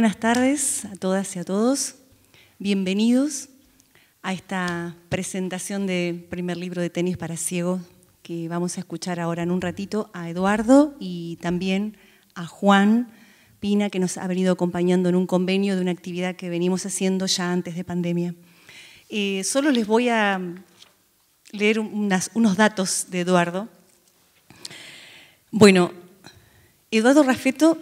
buenas tardes a todas y a todos. Bienvenidos a esta presentación del primer libro de tenis para ciegos que vamos a escuchar ahora en un ratito a Eduardo y también a Juan Pina, que nos ha venido acompañando en un convenio de una actividad que venimos haciendo ya antes de pandemia. Eh, solo les voy a leer unos datos de Eduardo. Bueno, Eduardo Rafeto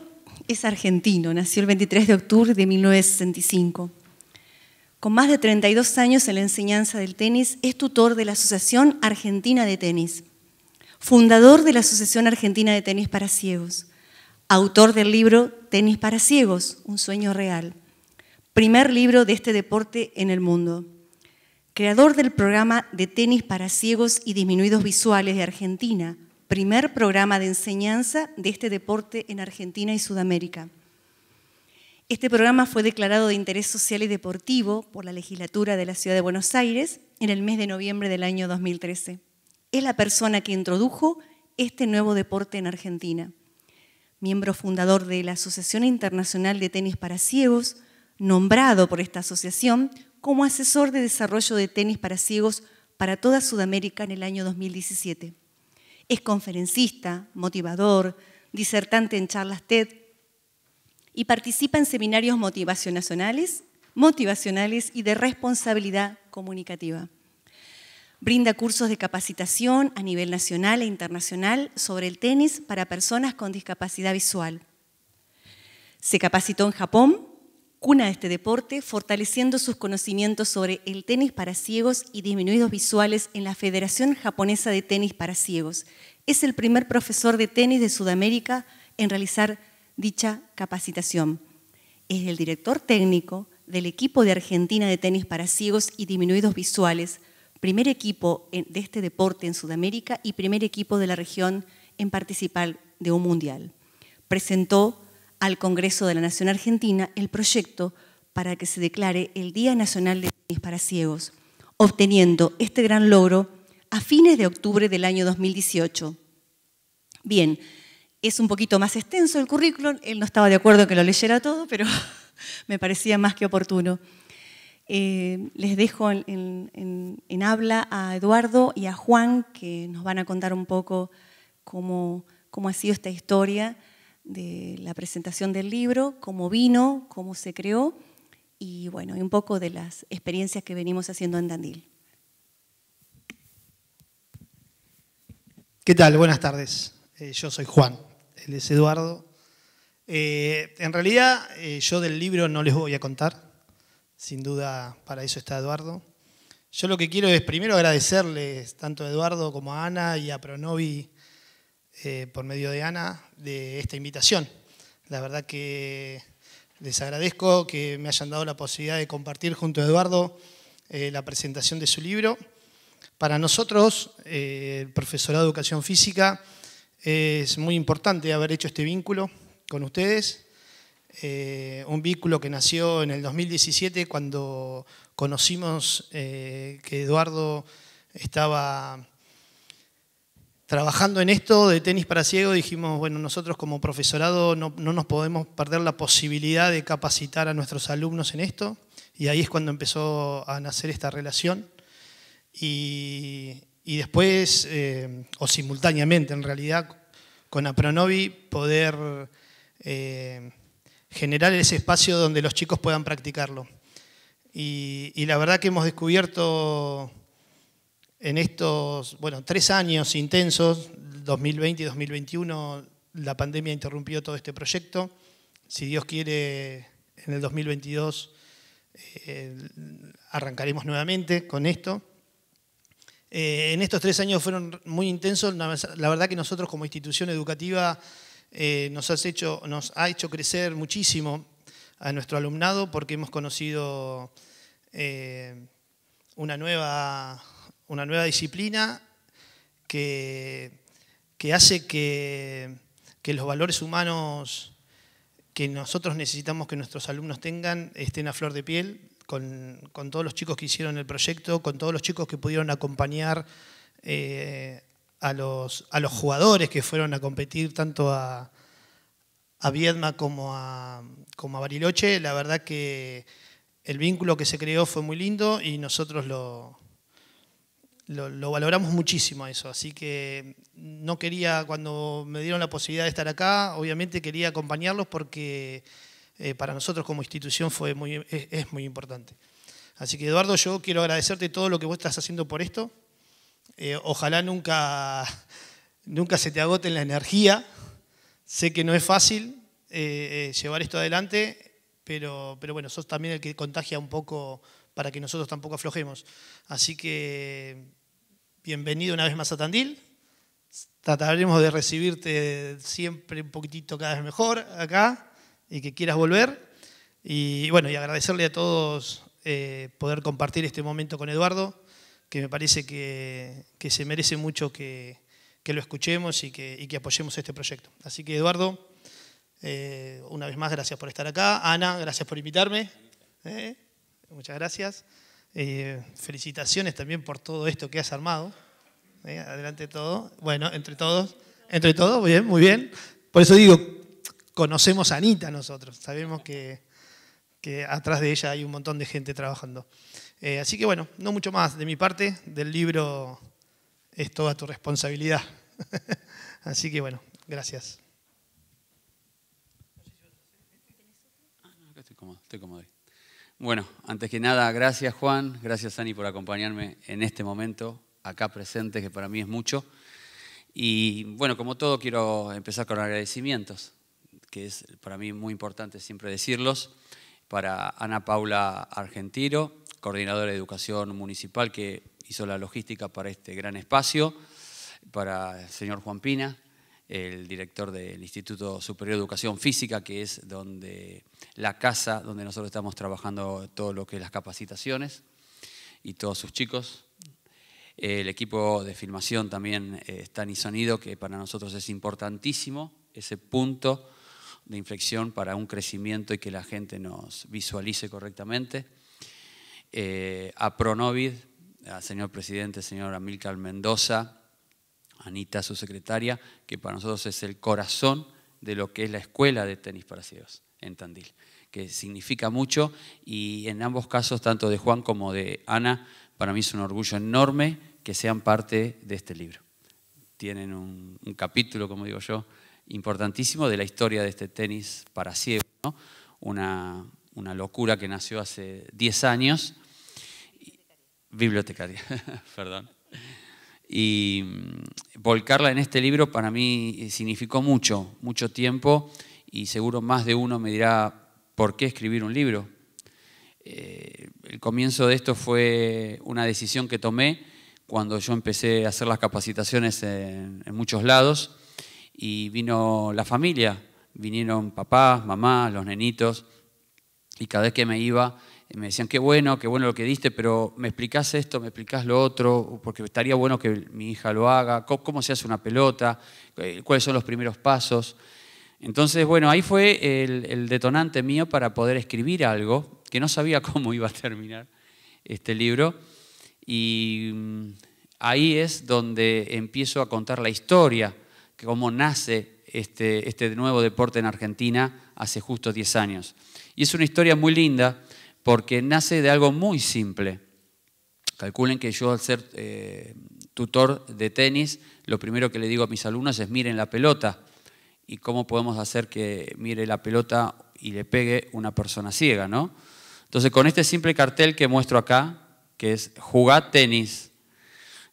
es argentino, nació el 23 de octubre de 1965. Con más de 32 años en la enseñanza del tenis, es tutor de la Asociación Argentina de Tenis, fundador de la Asociación Argentina de Tenis para Ciegos, autor del libro Tenis para Ciegos, un sueño real, primer libro de este deporte en el mundo, creador del programa de tenis para ciegos y disminuidos visuales de Argentina, primer programa de enseñanza de este deporte en Argentina y Sudamérica. Este programa fue declarado de interés social y deportivo por la legislatura de la Ciudad de Buenos Aires en el mes de noviembre del año 2013. Es la persona que introdujo este nuevo deporte en Argentina. Miembro fundador de la Asociación Internacional de Tenis para Ciegos, nombrado por esta asociación como asesor de desarrollo de tenis para ciegos para toda Sudamérica en el año 2017. Es conferencista, motivador, disertante en charlas TED y participa en seminarios motivacionales, motivacionales y de responsabilidad comunicativa. Brinda cursos de capacitación a nivel nacional e internacional sobre el tenis para personas con discapacidad visual. Se capacitó en Japón cuna de este deporte, fortaleciendo sus conocimientos sobre el tenis para ciegos y disminuidos visuales en la Federación Japonesa de Tenis para Ciegos. Es el primer profesor de tenis de Sudamérica en realizar dicha capacitación. Es el director técnico del equipo de Argentina de tenis para ciegos y disminuidos visuales, primer equipo de este deporte en Sudamérica y primer equipo de la región en participar de un mundial. Presentó al Congreso de la Nación Argentina el proyecto para que se declare el Día Nacional de Niños para Ciegos, obteniendo este gran logro a fines de octubre del año 2018. Bien, es un poquito más extenso el currículum, él no estaba de acuerdo que lo leyera todo, pero me parecía más que oportuno. Eh, les dejo en, habla a Eduardo y a Juan, que nos van a contar un poco cómo, cómo ha sido esta historia de la presentación del libro, cómo vino, cómo se creó y bueno, un poco de las experiencias que venimos haciendo en Dandil. ¿Qué tal? Buenas tardes. Eh, yo soy Juan, él es Eduardo. Eh, en realidad, eh, yo del libro no les voy a contar. Sin duda, para eso está Eduardo. Yo lo que quiero es primero agradecerles tanto a Eduardo como a Ana y a Pronovi eh, por medio de Ana de esta invitación. La verdad que les agradezco que me hayan dado la posibilidad de compartir junto a Eduardo eh, la presentación de su libro. Para nosotros, eh, el profesorado de Educación Física, es muy importante haber hecho este vínculo con ustedes, un vínculo que nació en el 2017 cuando conocimos que Eduardo estaba trabajando en esto de tenis para ciego, dijimos, bueno, nosotros como profesorado no, nos podemos perder la posibilidad de capacitar a nuestros alumnos en esto, y ahí es cuando empezó a nacer esta relación. Y, después, eh, o simultáneamente en realidad, con Apronovi poder eh, generar ese espacio donde los chicos puedan practicarlo. y la verdad que hemos descubierto en estos, bueno, tres años intensos, 2020 y 2021, la pandemia interrumpió todo este proyecto. Si Dios quiere, en el 2022 eh, arrancaremos nuevamente con esto. Eh, en estos tres años fueron muy intensos. La verdad que nosotros como institución educativa eh, nos, has hecho, nos ha hecho crecer muchísimo a nuestro alumnado porque hemos conocido una nueva una nueva disciplina que, que hace que, los valores humanos que nosotros necesitamos que nuestros alumnos tengan estén a flor de piel, con, todos los chicos que hicieron el proyecto, con todos los chicos que pudieron acompañar eh, a, los, a los jugadores que fueron a competir tanto a, Viedma como a, como a Bariloche. La verdad que el vínculo que se creó fue muy lindo y nosotros lo, lo, valoramos muchísimo eso, así que no quería, cuando me dieron la posibilidad de estar acá, obviamente quería acompañarlos porque eh, para nosotros como institución fue muy, es, muy importante. Así que Eduardo, yo quiero agradecerte todo lo que vos estás haciendo por esto. Eh, ojalá nunca, nunca se te agote la energía. Sé que no es fácil eh, llevar esto adelante, pero, pero bueno, sos también el que contagia un poco para que nosotros tampoco aflojemos. Así que bienvenido una vez más a Tandil. Trataremos de recibirte siempre un poquitito cada vez mejor acá y que quieras volver. Y bueno, y agradecerle a todos eh, poder compartir este momento con Eduardo, que me parece que, se merece mucho que, lo escuchemos y que, apoyemos este proyecto. Así que Eduardo, eh, una vez más, gracias por estar acá. Ana, gracias por invitarme. Eh, muchas gracias. Eh, felicitaciones también por todo esto que has armado. Eh, adelante todo. Bueno, entre todos. Entre todos, muy bien, muy bien. Por eso digo, conocemos a Anita nosotros. Sabemos que, atrás de ella hay un montón de gente trabajando. Eh, así que bueno, no mucho más de mi parte. Del libro es toda tu responsabilidad. así que bueno, gracias. Ah, estoy cómodo, estoy cómodo bueno, antes que nada, gracias Juan, gracias Ani por acompañarme en este momento acá presente, que para mí es mucho. Y bueno, como todo, quiero empezar con agradecimientos, que es para mí muy importante siempre decirlos. Para Ana Paula Argentiro, coordinadora de educación municipal, que hizo la logística para este gran espacio. Para el señor Juan Pina, el director del Instituto Superior de Educación Física, que es donde la casa donde nosotros estamos trabajando todo lo que es las capacitaciones y todos sus chicos. El equipo de filmación también eh, está en sonido, que para nosotros es importantísimo, ese punto de inflexión para un crecimiento y que la gente nos visualice correctamente. Eh, a Pronovid, al señor presidente, señor Amílcar Mendoza, Anita, su secretaria, que para nosotros es el corazón de lo que es la escuela de tenis para ciegos en Tandil, que significa mucho y en ambos casos, tanto de Juan como de Ana, para mí es un orgullo enorme que sean parte de este libro. Tienen un, capítulo, como digo yo, importantísimo de la historia de este tenis para ciegos, una, locura que nació hace 10 años. Bibliotecaria. perdón y mm, volcarla en este libro para mí eh, significó mucho, mucho tiempo y seguro más de uno me dirá, ¿por qué escribir un libro? Eh, el comienzo de esto fue una decisión que tomé cuando yo empecé a hacer las capacitaciones en, en muchos lados y vino la familia, vinieron papás, mamás, los nenitos y cada vez que me iba me decían, qué bueno, qué bueno lo que diste, pero me explicás esto, me explicás lo otro, porque estaría bueno que mi hija lo haga, cómo, se hace una pelota, eh, cuáles son los primeros pasos. Entonces, bueno, ahí fue el, detonante mío para poder escribir algo, que no sabía cómo iba a terminar este libro. Y mm, ahí es donde empiezo a contar la historia, cómo nace este, este nuevo deporte en Argentina hace justo 10 años. Y es una historia muy linda porque nace de algo muy simple. Calculen que yo al ser eh, tutor de tenis, lo primero que le digo a mis alumnos es miren la pelota y cómo podemos hacer que mire la pelota y le pegue una persona ciega, ¿no? Entonces, con este simple cartel que muestro acá, que es jugar tenis,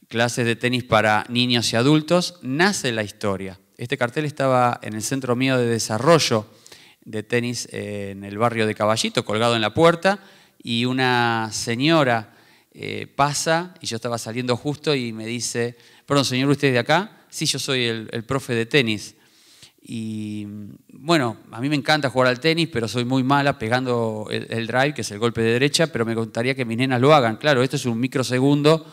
clases de tenis para niños y adultos, nace la historia. Este cartel estaba en el centro mío de desarrollo de tenis en el barrio de Caballito, colgado en la puerta, y una señora eh, pasa, y yo estaba saliendo justo, y me dice, perdón, señor, ¿usted es de acá? Sí, yo soy el, profe de tenis. Y bueno, a mí me encanta jugar al tenis, pero soy muy mala pegando el, drive, que es el golpe de derecha, pero me gustaría que mis nenas lo hagan. Claro, esto es un microsegundo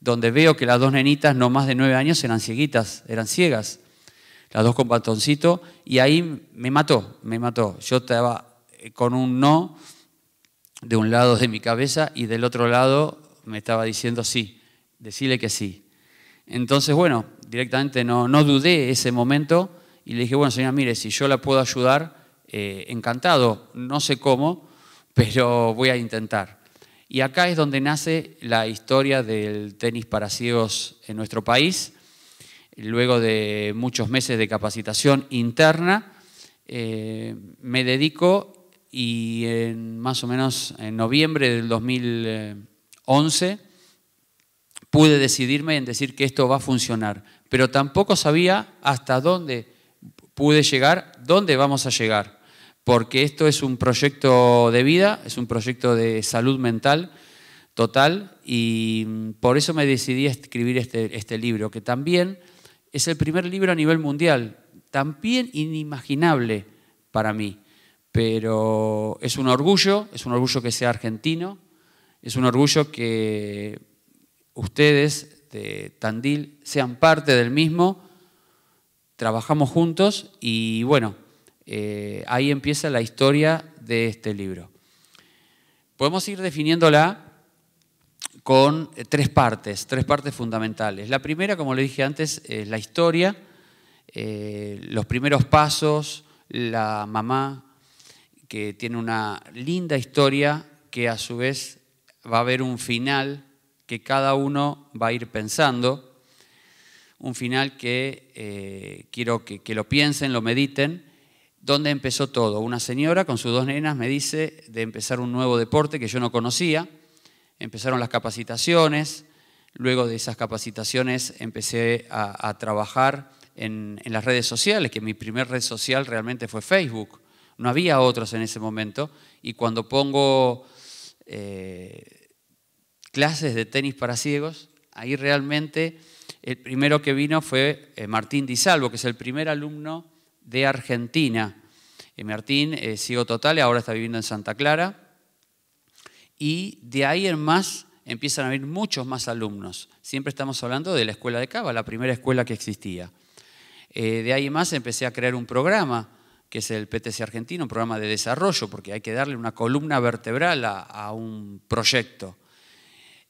donde veo que las dos nenitas, no más de nueve años, eran cieguitas, eran ciegas las dos con batoncito y ahí me mató, me mató. Yo estaba eh, con un no de un lado de mi cabeza y del otro lado me estaba diciendo sí, decirle que sí. Entonces, bueno, directamente no, no dudé ese momento y le dije, bueno, señora, mire, si yo la puedo ayudar, eh, encantado, no sé cómo, pero voy a intentar. Y acá es donde nace la historia del tenis para ciegos en nuestro país, luego de muchos meses de capacitación interna, eh, me dedico y más o menos en noviembre del 2011 pude decidirme en decir que esto va a funcionar, pero tampoco sabía hasta dónde pude llegar, dónde vamos a llegar, porque esto es un proyecto de vida, es un proyecto de salud mental total y por eso me decidí a escribir este, este libro, que también es el primer libro a nivel mundial, también inimaginable para mí, pero es un orgullo, es un orgullo que sea argentino, es un orgullo que ustedes de Tandil sean parte del mismo, trabajamos juntos y bueno, eh, ahí empieza la historia de este libro. Podemos ir definiéndola con eh, tres partes, tres partes fundamentales. La primera, como le dije antes, es la historia, eh, los primeros pasos, la mamá, que tiene una linda historia que a su vez va a haber un final que cada uno va a ir pensando, un final que eh, quiero que, que lo piensen, lo mediten. ¿Dónde empezó todo? Una señora con sus dos nenas me dice de empezar un nuevo deporte que yo no conocía Empezaron las capacitaciones, luego de esas capacitaciones empecé a, trabajar en, las redes sociales, que mi primer red social realmente fue Facebook. No había otros en ese momento. Y cuando pongo eh, clases de tenis para ciegos, ahí realmente el primero que vino fue eh, Martín Di Salvo, que es el primer alumno de Argentina. Eh, Martín Martín, ciego total, ahora está viviendo en Santa Clara y de ahí en más empiezan a venir muchos más alumnos. Siempre estamos hablando de la escuela de Cava, la primera escuela que existía. Eh, de ahí en más empecé a crear un programa que es el PTC argentino, un programa de desarrollo, porque hay que darle una columna vertebral a, un proyecto.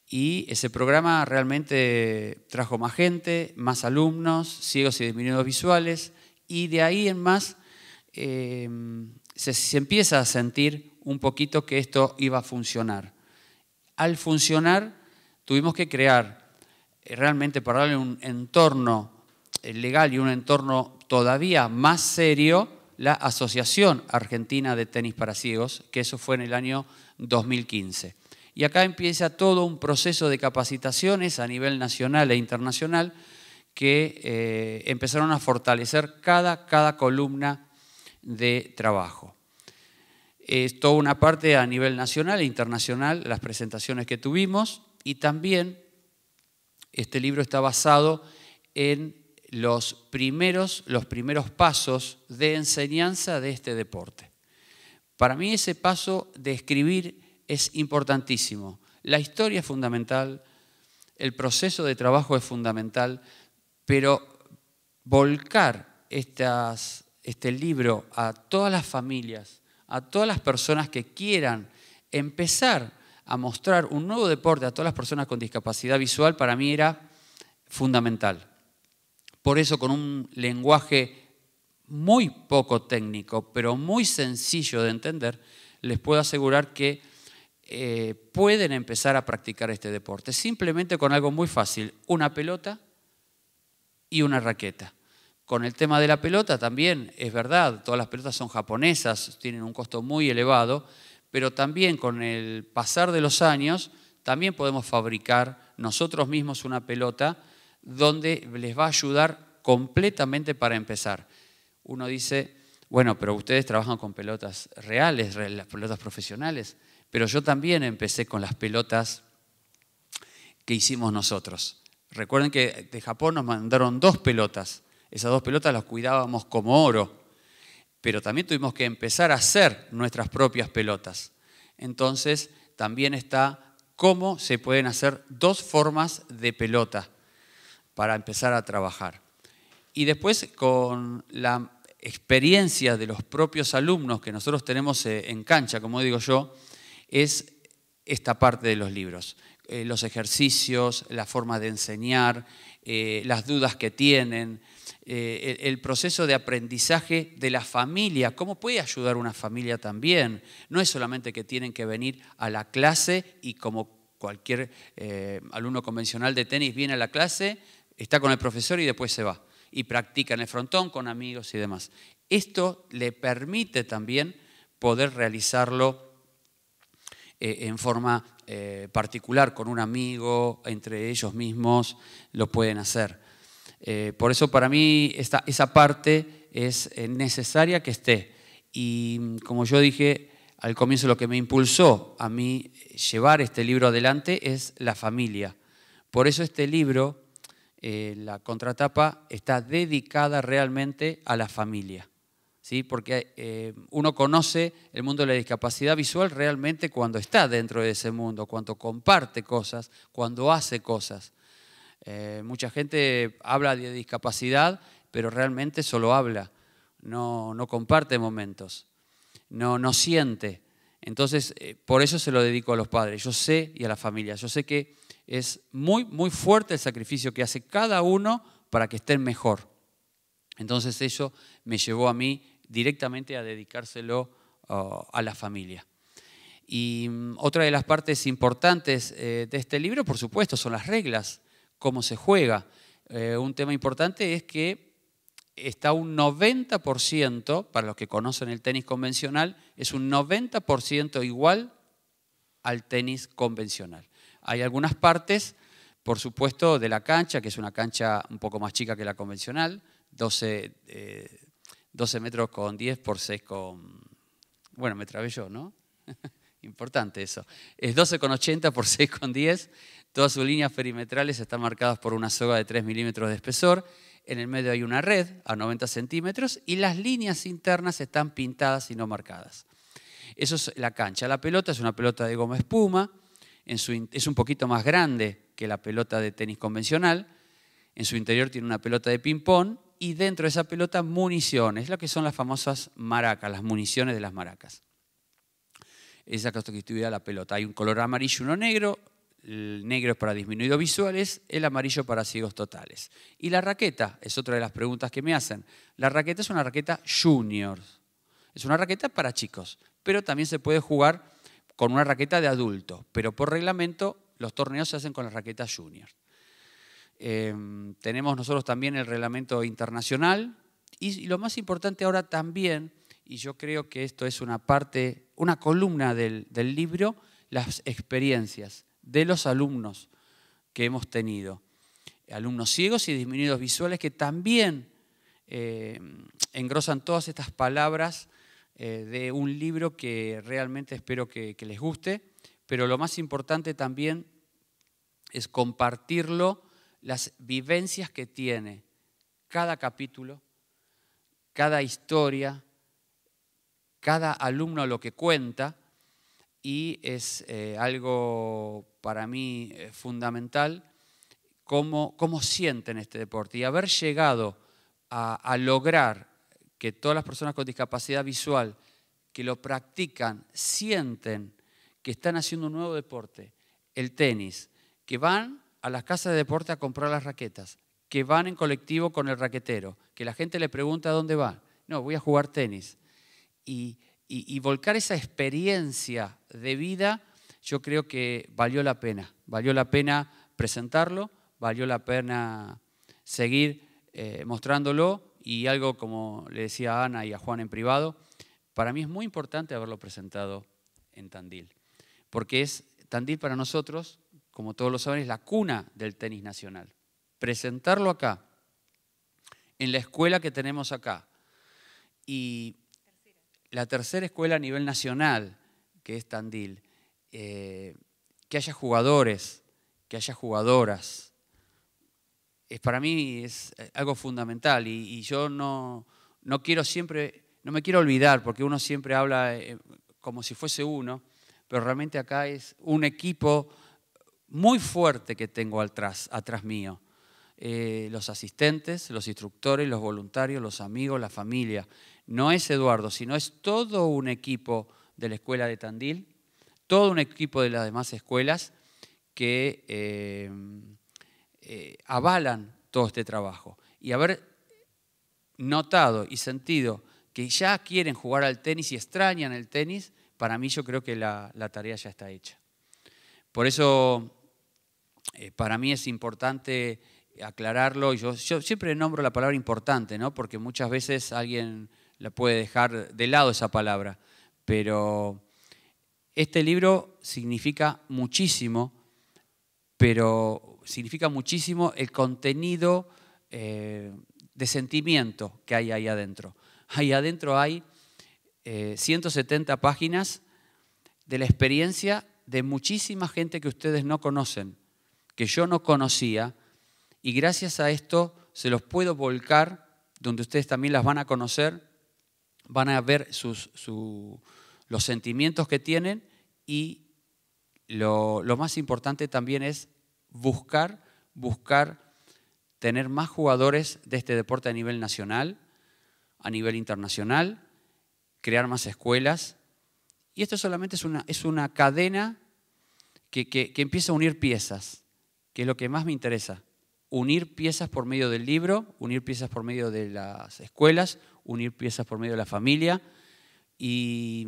Y ese programa realmente trajo más gente, más alumnos, ciegos y disminuidos visuales, y de ahí en más eh, se, empieza a sentir un poquito que esto iba a funcionar. Al funcionar, tuvimos que crear eh, realmente para darle un entorno eh, legal y un entorno todavía más serio la Asociación Argentina de Tenis para Ciegos, que eso fue en el año 2015. Y acá empieza todo un proceso de capacitaciones a nivel nacional e internacional que eh, empezaron a fortalecer cada columna de trabajo es toda una parte a nivel nacional e internacional, las presentaciones que tuvimos, y también este libro está basado en los primeros, los primeros pasos de enseñanza de este deporte. Para mí ese paso de escribir es importantísimo. La historia es fundamental, el proceso de trabajo es fundamental, pero volcar este libro a todas las familias, a todas las personas que quieran empezar a mostrar un nuevo deporte a todas las personas con discapacidad visual para mí era fundamental. Por eso con un lenguaje muy poco técnico, pero muy sencillo de entender, les puedo asegurar que eh, pueden empezar a practicar este deporte, simplemente con algo muy fácil, una pelota y una raqueta. Con el tema de la pelota también es verdad, todas las pelotas son japonesas, tienen un costo muy elevado, pero también con el pasar de los años, también podemos fabricar nosotros mismos una pelota donde les va a ayudar completamente para empezar. Uno dice, bueno, pero ustedes trabajan con pelotas reales, las pelotas profesionales, pero yo también empecé con las pelotas que hicimos nosotros. Recuerden que de Japón nos mandaron dos pelotas esas dos pelotas las cuidábamos como oro, pero también tuvimos que empezar a hacer nuestras propias pelotas. Entonces, también está cómo se pueden hacer dos formas de pelota para empezar a trabajar. Y después, con la experiencia de los propios alumnos que nosotros tenemos eh, en cancha, como digo yo, es esta parte de los libros. Eh, los ejercicios, la forma de enseñar, eh, las dudas que tienen, eh, el, proceso de aprendizaje de la familia, cómo puede ayudar una familia también. No es solamente que tienen que venir a la clase y como cualquier eh, alumno convencional de tenis viene a la clase, está con el profesor y después se va. Y practica en el frontón con amigos y demás. Esto le permite también poder realizarlo eh, en forma particular con un amigo, entre ellos mismos, lo pueden hacer. Eh, por eso para mí esa parte es eh, necesaria que esté. Y mm, como yo dije al comienzo, lo que me impulsó a mí eh, llevar este libro adelante es la familia. Por eso este libro, la contratapa, está dedicada realmente a la familia. ¿sí? Porque uno conoce el mundo de la discapacidad visual realmente cuando está dentro de ese mundo, cuando comparte cosas, cuando hace cosas. Eh, mucha gente habla de discapacidad, pero realmente solo habla, no, comparte momentos, no, no siente. Entonces, eh, por eso se lo dedico a los padres, yo sé, y a la familia, yo sé que es muy, muy fuerte el sacrificio que hace cada uno para que estén mejor. Entonces eso me llevó a mí directamente a dedicárselo uh, a la familia. Y mm, otra de las partes importantes eh, de este libro, por supuesto, son las reglas cómo se juega. Eh, un tema importante es que está un 90%, para los que conocen el tenis convencional, es un 90% igual al tenis convencional. Hay algunas partes, por supuesto, de la cancha, que es una cancha un poco más chica que la convencional, 12, 12 eh, metros con 10 por 6 con... Bueno, me trabé yo, ¿no? Importante eso. Es 12,80 por 6,10. Todas sus líneas perimetrales están marcadas por una soga de 3 milímetros de espesor. En el medio hay una red a 90 centímetros y las líneas internas están pintadas y no marcadas. Eso es la cancha. La pelota es una pelota de goma espuma. es un poquito más grande que la pelota de tenis convencional. En su interior tiene una pelota de ping-pong y dentro de esa pelota municiones, lo que son las famosas maracas, las municiones de las maracas esa estuviera la pelota. Hay un color amarillo y uno negro, el negro es para disminuidos visuales, el amarillo para ciegos totales. Y la raqueta, es otra de las preguntas que me hacen. La raqueta es una raqueta junior, es una raqueta para chicos, pero también se puede jugar con una raqueta de adulto, pero por reglamento los torneos se hacen con la raqueta junior. Em, tenemos nosotros también el reglamento internacional y lo más importante ahora también y yo creo que esto es una parte, una columna del, libro, las experiencias de los alumnos que hemos tenido. Alumnos ciegos y disminuidos visuales que también eh, engrosan todas estas palabras eh, de un libro que realmente espero que les guste, pero lo más importante también es compartirlo, las vivencias que tiene cada capítulo, cada historia, cada alumno lo que cuenta y es eh, algo para mí eh, fundamental cómo, sienten este deporte. Y haber llegado a, lograr que todas las personas con discapacidad visual que lo practican sienten que están haciendo un nuevo deporte, el tenis, que van a las casas de deporte a comprar las raquetas, que van en colectivo con el raquetero, que la gente le pregunta dónde va. No, voy a jugar tenis y, volcar esa experiencia de vida, yo creo que valió la pena. Valió la pena presentarlo, valió la pena seguir eh, mostrándolo y algo como le decía a Ana y a Juan en privado, para mí es muy importante haberlo presentado en Tandil, porque es Tandil para nosotros, como todos lo saben, es la cuna del tenis nacional. Presentarlo acá, en la escuela que tenemos acá, y la tercera escuela a nivel nacional, que es Tandil, eh, que haya jugadores, que haya jugadoras, es, para mí es eh, algo fundamental y, yo no, no, quiero siempre, no me quiero olvidar, porque uno siempre habla eh, como si fuese uno, pero realmente acá es un equipo muy fuerte que tengo atrás, atrás mío. los asistentes, los instructores, los voluntarios, los amigos, la familia no es Eduardo, sino es todo un equipo de la escuela de Tandil, todo un equipo de las demás escuelas que eh, eh, avalan todo este trabajo. Y haber notado y sentido que ya quieren jugar al tenis y extrañan el tenis, para mí yo creo que la, tarea ya está hecha. Por eso, eh, para mí es importante aclararlo. Yo, yo siempre nombro la palabra importante, ¿no? porque muchas veces alguien la puede dejar de lado esa palabra, pero este libro significa muchísimo, pero significa muchísimo el contenido eh, de sentimiento que hay ahí adentro. Ahí adentro hay 170 eh, páginas de la experiencia de muchísima gente que ustedes no conocen, que yo no conocía, y gracias a esto se los puedo volcar, donde ustedes también las van a conocer, van a ver sus, los sentimientos que tienen y lo, más importante también es buscar, buscar tener más jugadores de este deporte a nivel nacional, a nivel internacional, crear más escuelas. Y esto solamente es una, es una cadena que, que, que empieza a unir piezas, que es lo que más me interesa unir piezas por medio del libro, unir piezas por medio de las escuelas, unir piezas por medio de la familia y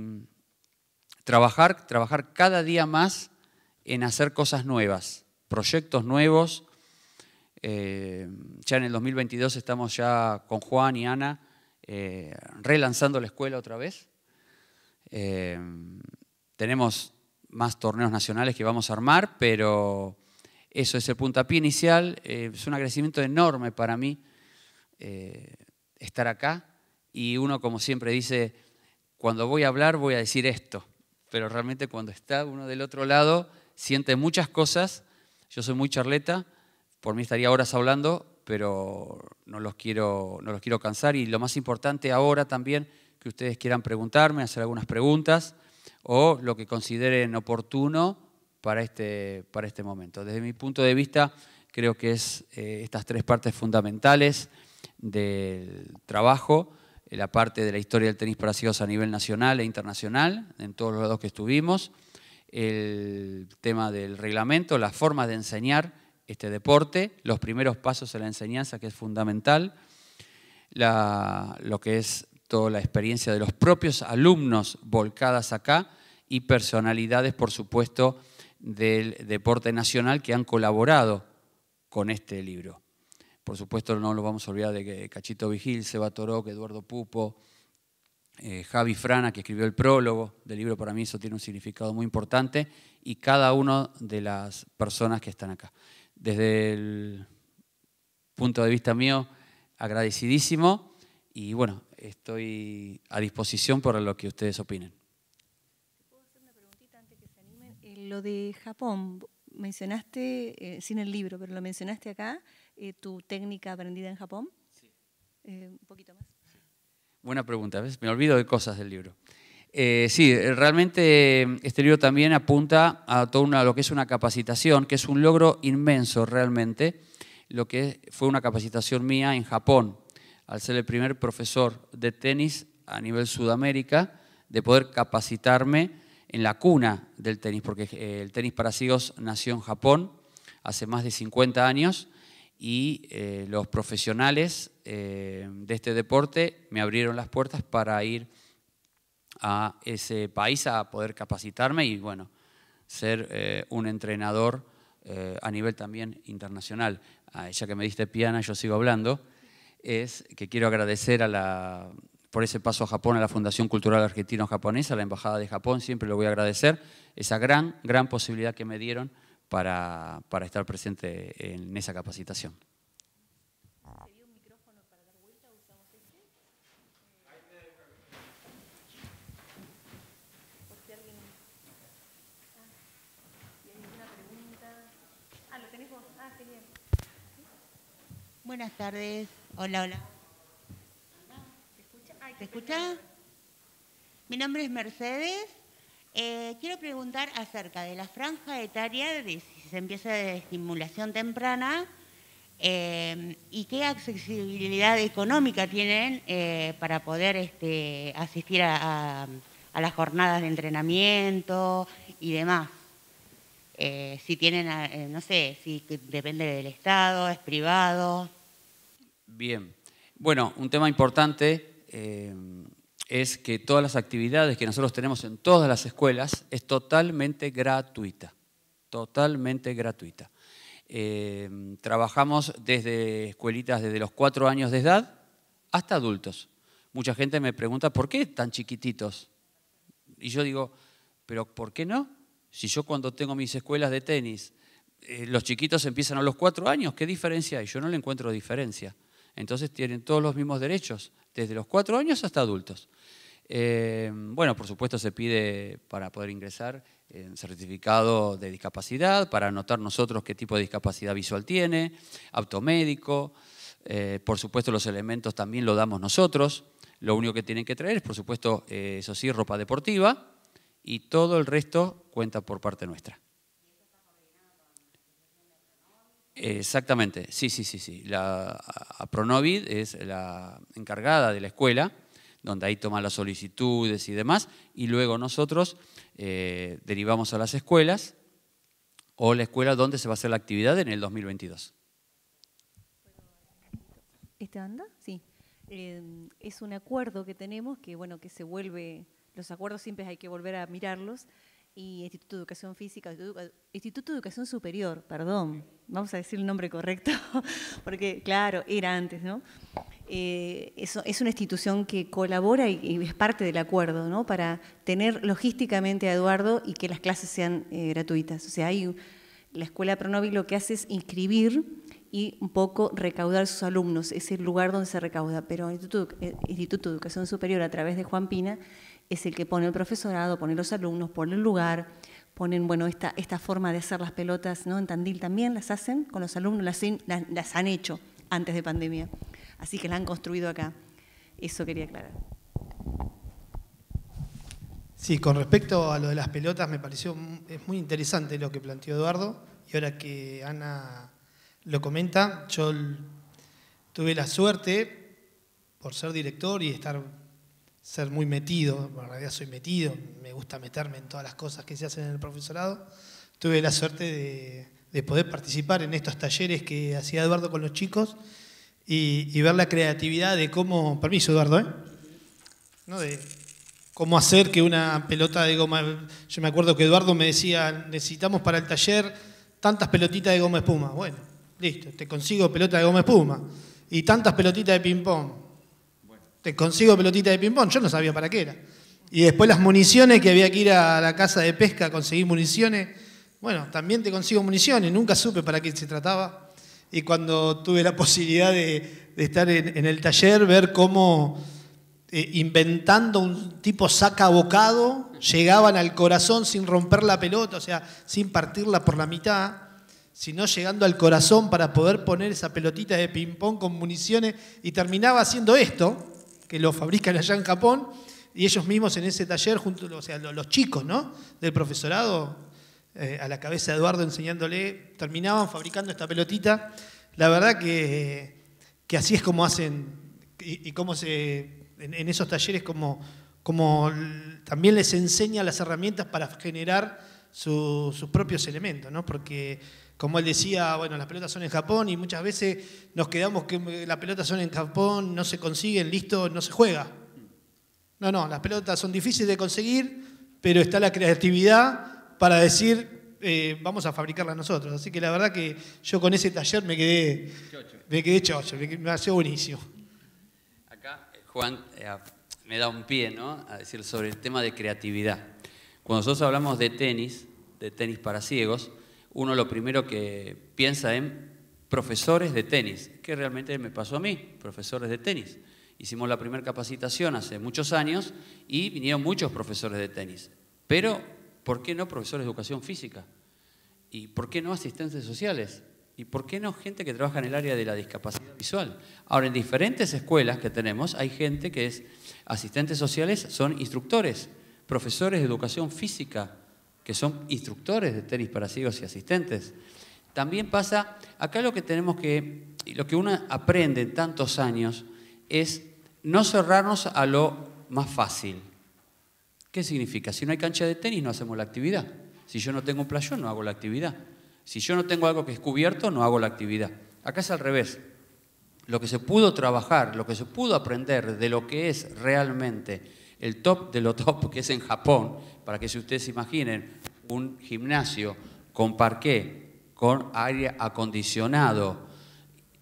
trabajar, trabajar cada día más en hacer cosas nuevas, proyectos nuevos. Eh, ya en el 2022 estamos ya con Juan y Ana eh, relanzando la escuela otra vez. Eh, tenemos más torneos nacionales que vamos a armar, pero eso es el puntapié inicial, eh, es un agradecimiento enorme para mí eh, estar acá y uno como siempre dice, cuando voy a hablar voy a decir esto, pero realmente cuando está uno del otro lado siente muchas cosas, yo soy muy charleta, por mí estaría horas hablando, pero no los quiero, no los quiero cansar y lo más importante ahora también que ustedes quieran preguntarme, hacer algunas preguntas o lo que consideren oportuno para este, para este momento. Desde mi punto de vista, creo que es eh, estas tres partes fundamentales del trabajo, eh, la parte de la historia del tenis para a nivel nacional e internacional, en todos los lados que estuvimos, el tema del reglamento, las formas de enseñar este deporte, los primeros pasos en la enseñanza, que es fundamental, lo que es toda la experiencia de los propios alumnos volcadas acá y personalidades, por supuesto, del deporte nacional que han colaborado con este libro. Por supuesto, no lo vamos a olvidar de Cachito Vigil, Seba Toroc, Eduardo Pupo, eh, Javi Frana, que escribió el prólogo del libro, para mí eso tiene un significado muy importante, y cada una de las personas que están acá. Desde el punto de vista mío, agradecidísimo, y bueno, estoy a disposición para lo que ustedes opinen. lo de Japón, mencionaste, eh, sin el libro, pero lo mencionaste acá, eh, tu técnica aprendida en Japón. Sí. Eh, un poquito más. Buena pregunta, me olvido de cosas del libro. sí, realmente este libro también apunta a todo lo que es una capacitación, que es un logro inmenso realmente, lo que fue una capacitación mía en Japón, al ser el primer profesor de tenis a nivel Sudamérica, de poder capacitarme en la cuna del tenis, porque eh, el tenis para ciegos nació en Japón hace más de 50 años y eh, los profesionales eh, de este deporte me abrieron las puertas para ir a ese país a poder capacitarme y bueno, ser un entrenador a nivel también internacional. a ah, ya que me diste piana, yo sigo hablando, es que quiero agradecer a la por ese paso a Japón, a la Fundación Cultural Argentino-Japonesa, a la Embajada de Japón, siempre lo voy a agradecer, esa gran, gran posibilidad que me dieron para, para estar presente en esa capacitación. Buenas tardes. Hola, hola. ¿Te escucha? Mi nombre es Mercedes. Eh, quiero preguntar acerca de la franja etaria, de si se empieza de estimulación temprana, eh, y qué accesibilidad económica tienen eh, para poder este, asistir a, a, las jornadas de entrenamiento y demás. si tienen, no sé, si depende del Estado, es privado. Bien. Bueno, un tema importante eh, es que todas las actividades que nosotros tenemos en todas las escuelas es totalmente gratuita, totalmente gratuita. Eh, trabajamos desde escuelitas desde los cuatro años de edad hasta adultos. Mucha gente me pregunta, ¿por qué tan chiquititos? Y yo digo, ¿pero por qué no? Si yo cuando tengo mis escuelas de tenis, eh, los chiquitos empiezan a los cuatro años, ¿qué diferencia hay? Yo no le encuentro diferencia. Entonces tienen todos los mismos derechos, desde los cuatro años hasta adultos. Eh, bueno, por supuesto se pide para poder ingresar en eh, certificado de discapacidad, para anotar nosotros qué tipo de discapacidad visual tiene, automédico, eh, por supuesto los elementos también lo damos nosotros, lo único que tienen que traer es por supuesto, eso sí, ropa deportiva y todo el resto cuenta por parte nuestra. Exactamente, sí, sí, sí, sí. La Pronovid es la encargada de la escuela, donde ahí toma las solicitudes y demás, y luego nosotros eh, derivamos a las escuelas o la escuela donde se va a hacer la actividad en el 2022. ¿Este anda? Sí. Em, es un acuerdo que tenemos que, bueno, que se vuelve, los acuerdos siempre hay que volver a mirarlos, y Instituto de Educación Física, Instituto de Educación Superior, perdón, vamos a decir el nombre correcto, porque claro, era antes, ¿no? Eh, eso es, una institución que colabora y, es parte del acuerdo, ¿no? Para tener logísticamente a Eduardo y que las clases sean eh, gratuitas. O sea, hay, la escuela Pronovi lo que hace es inscribir y un poco recaudar sus alumnos, es el lugar donde se recauda, pero Instituto de Educación Superior a través de Juan Pina es el que pone el profesorado, pone los alumnos, pone el lugar, ponen, bueno, esta, esta forma de hacer las pelotas, ¿no? En Tandil también las hacen con los alumnos, las, han hecho antes de pandemia. Así que la han construido acá. Eso quería aclarar. Sí, con respecto a lo de las pelotas, me pareció es muy interesante lo que planteó Eduardo. Y ahora que Ana lo comenta, yo tuve la suerte, por ser director y estar ser muy metido, en realidad soy metido, me gusta meterme en todas las cosas que se hacen en el profesorado, tuve la suerte de, poder participar en estos talleres que hacía Eduardo con los chicos y, ver la creatividad de cómo, permiso Eduardo, ¿eh? ¿No? De cómo hacer que una pelota de goma, yo me acuerdo que Eduardo me decía, necesitamos para el taller tantas pelotitas de goma espuma, bueno, listo, te consigo pelota de goma espuma y tantas pelotitas de ping pong te consigo pelotita de ping-pong, yo no sabía para qué era. Y después las municiones, que había que ir a la casa de pesca a conseguir municiones. Bueno, también te consigo municiones, nunca supe para qué se trataba. Y cuando tuve la posibilidad de, estar en, el taller, ver cómo eh, inventando un tipo saca bocado llegaban al corazón sin romper la pelota, o sea, sin partirla por la mitad, sino llegando al corazón para poder poner esa pelotita de ping-pong con municiones. Y terminaba haciendo esto, que lo fabrican allá en Japón, y ellos mismos en ese taller, junto, o sea, los chicos ¿no? del profesorado, eh, a la cabeza de Eduardo enseñándole, terminaban fabricando esta pelotita. La verdad que, así es como hacen y, cómo se, en, esos talleres, como, como también les enseña las herramientas para generar sus propios elementos, ¿no? porque como él decía, bueno, las pelotas son en Japón y muchas veces nos quedamos que las pelotas son en Japón, no se consiguen, listo, no se juega. No, no, las pelotas son difíciles de conseguir, pero está la creatividad para decir, eh, vamos a fabricarlas nosotros. Así que la verdad que yo con ese taller me quedé chocho, me quedé hecho me, hace buenísimo. Acá Juan eh, me da un pie, ¿no? A decir sobre el tema de creatividad. Cuando nosotros hablamos de tenis, de tenis para ciegos, uno lo primero que piensa en profesores de tenis, que realmente me pasó a mí, profesores de tenis. Hicimos la primera capacitación hace muchos años y vinieron muchos profesores de tenis. Pero, ¿por qué no profesores de educación física? ¿Y por qué no asistentes sociales? ¿Y por qué no gente que trabaja en el área de la discapacidad visual? Ahora, en diferentes escuelas que tenemos hay gente que es asistentes sociales, son instructores, profesores de educación física, que son instructores de tenis para ciegos y asistentes. También pasa, acá lo que tenemos que, lo que uno aprende en tantos años es no cerrarnos a lo más fácil. ¿Qué significa? Si no hay cancha de tenis, no hacemos la actividad. Si yo no tengo un playón, no hago la actividad. Si yo no tengo algo que es cubierto, no hago la actividad. Acá es al revés. Lo que se pudo trabajar, lo que se pudo aprender de lo que es realmente el top de lo top que es en Japón, para que si ustedes se imaginen un gimnasio con parqué, con aire acondicionado,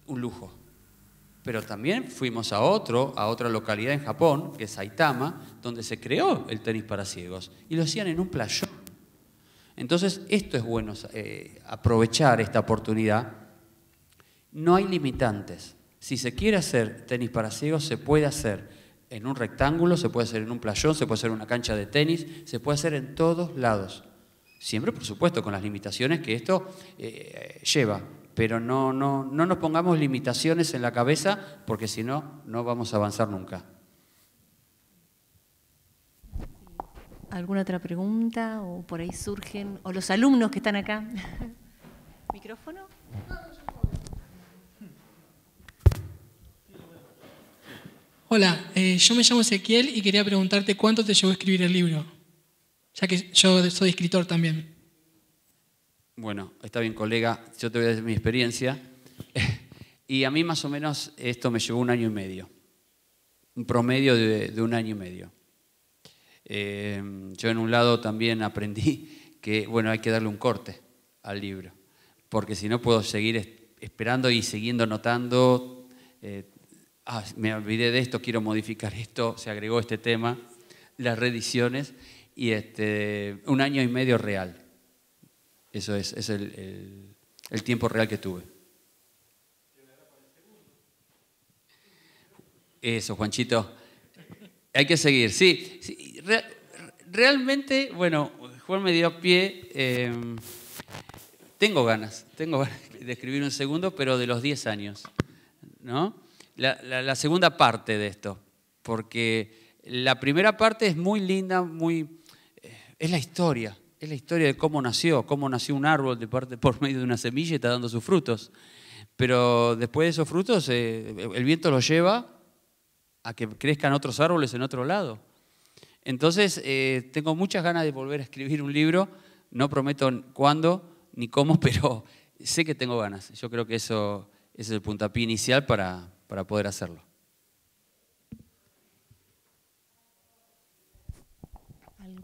un lujo. Pero también fuimos a otro, a otra localidad en Japón, que es Saitama, donde se creó el tenis para ciegos y lo hacían en un playón. Entonces, esto es bueno, eh, aprovechar esta oportunidad. No hay limitantes. Si se quiere hacer tenis para ciegos, se puede hacer en un rectángulo, se puede hacer en un playón, se puede hacer en una cancha de tenis, se puede hacer en todos lados. Siempre, por supuesto, con las limitaciones que esto eh, lleva, pero no, no, no nos pongamos limitaciones en la cabeza porque si no, no vamos a avanzar nunca. ¿Alguna otra pregunta? ¿O por ahí surgen? ¿O los alumnos que están acá? ¿Micrófono? Hola, eh, yo me llamo Ezequiel y quería preguntarte cuánto te llevó a escribir el libro ya que yo soy escritor también. Bueno, está bien, colega, yo te voy a decir mi experiencia. Y a mí más o menos esto me llevó un año y medio, un promedio de, un año y medio. Eh, yo en un lado también aprendí que, bueno, hay que darle un corte al libro, porque si no puedo seguir esperando y siguiendo notando, eh, ah, me olvidé de esto, quiero modificar esto, se agregó este tema, las reediciones, y este, un año y medio real. Eso es, es el, tiempo real que tuve. Eso, Juanchito. Hay que seguir, sí. realmente, bueno, Juan me dio pie. Em, tengo ganas, tengo de escribir un segundo, pero de los 10 años, ¿no? la, segunda parte de esto, porque la primera parte es muy linda, muy, es la historia, es la historia de cómo nació, cómo nació un árbol de por medio de una semilla y está dando sus frutos. Pero después de esos frutos, eh, el viento los lleva a que crezcan otros árboles en otro lado. Entonces, eh, tengo muchas ganas de volver a escribir un libro. No prometo cuándo ni cómo, pero sé que tengo ganas. Yo creo que eso, ese es el puntapié inicial para, para poder hacerlo.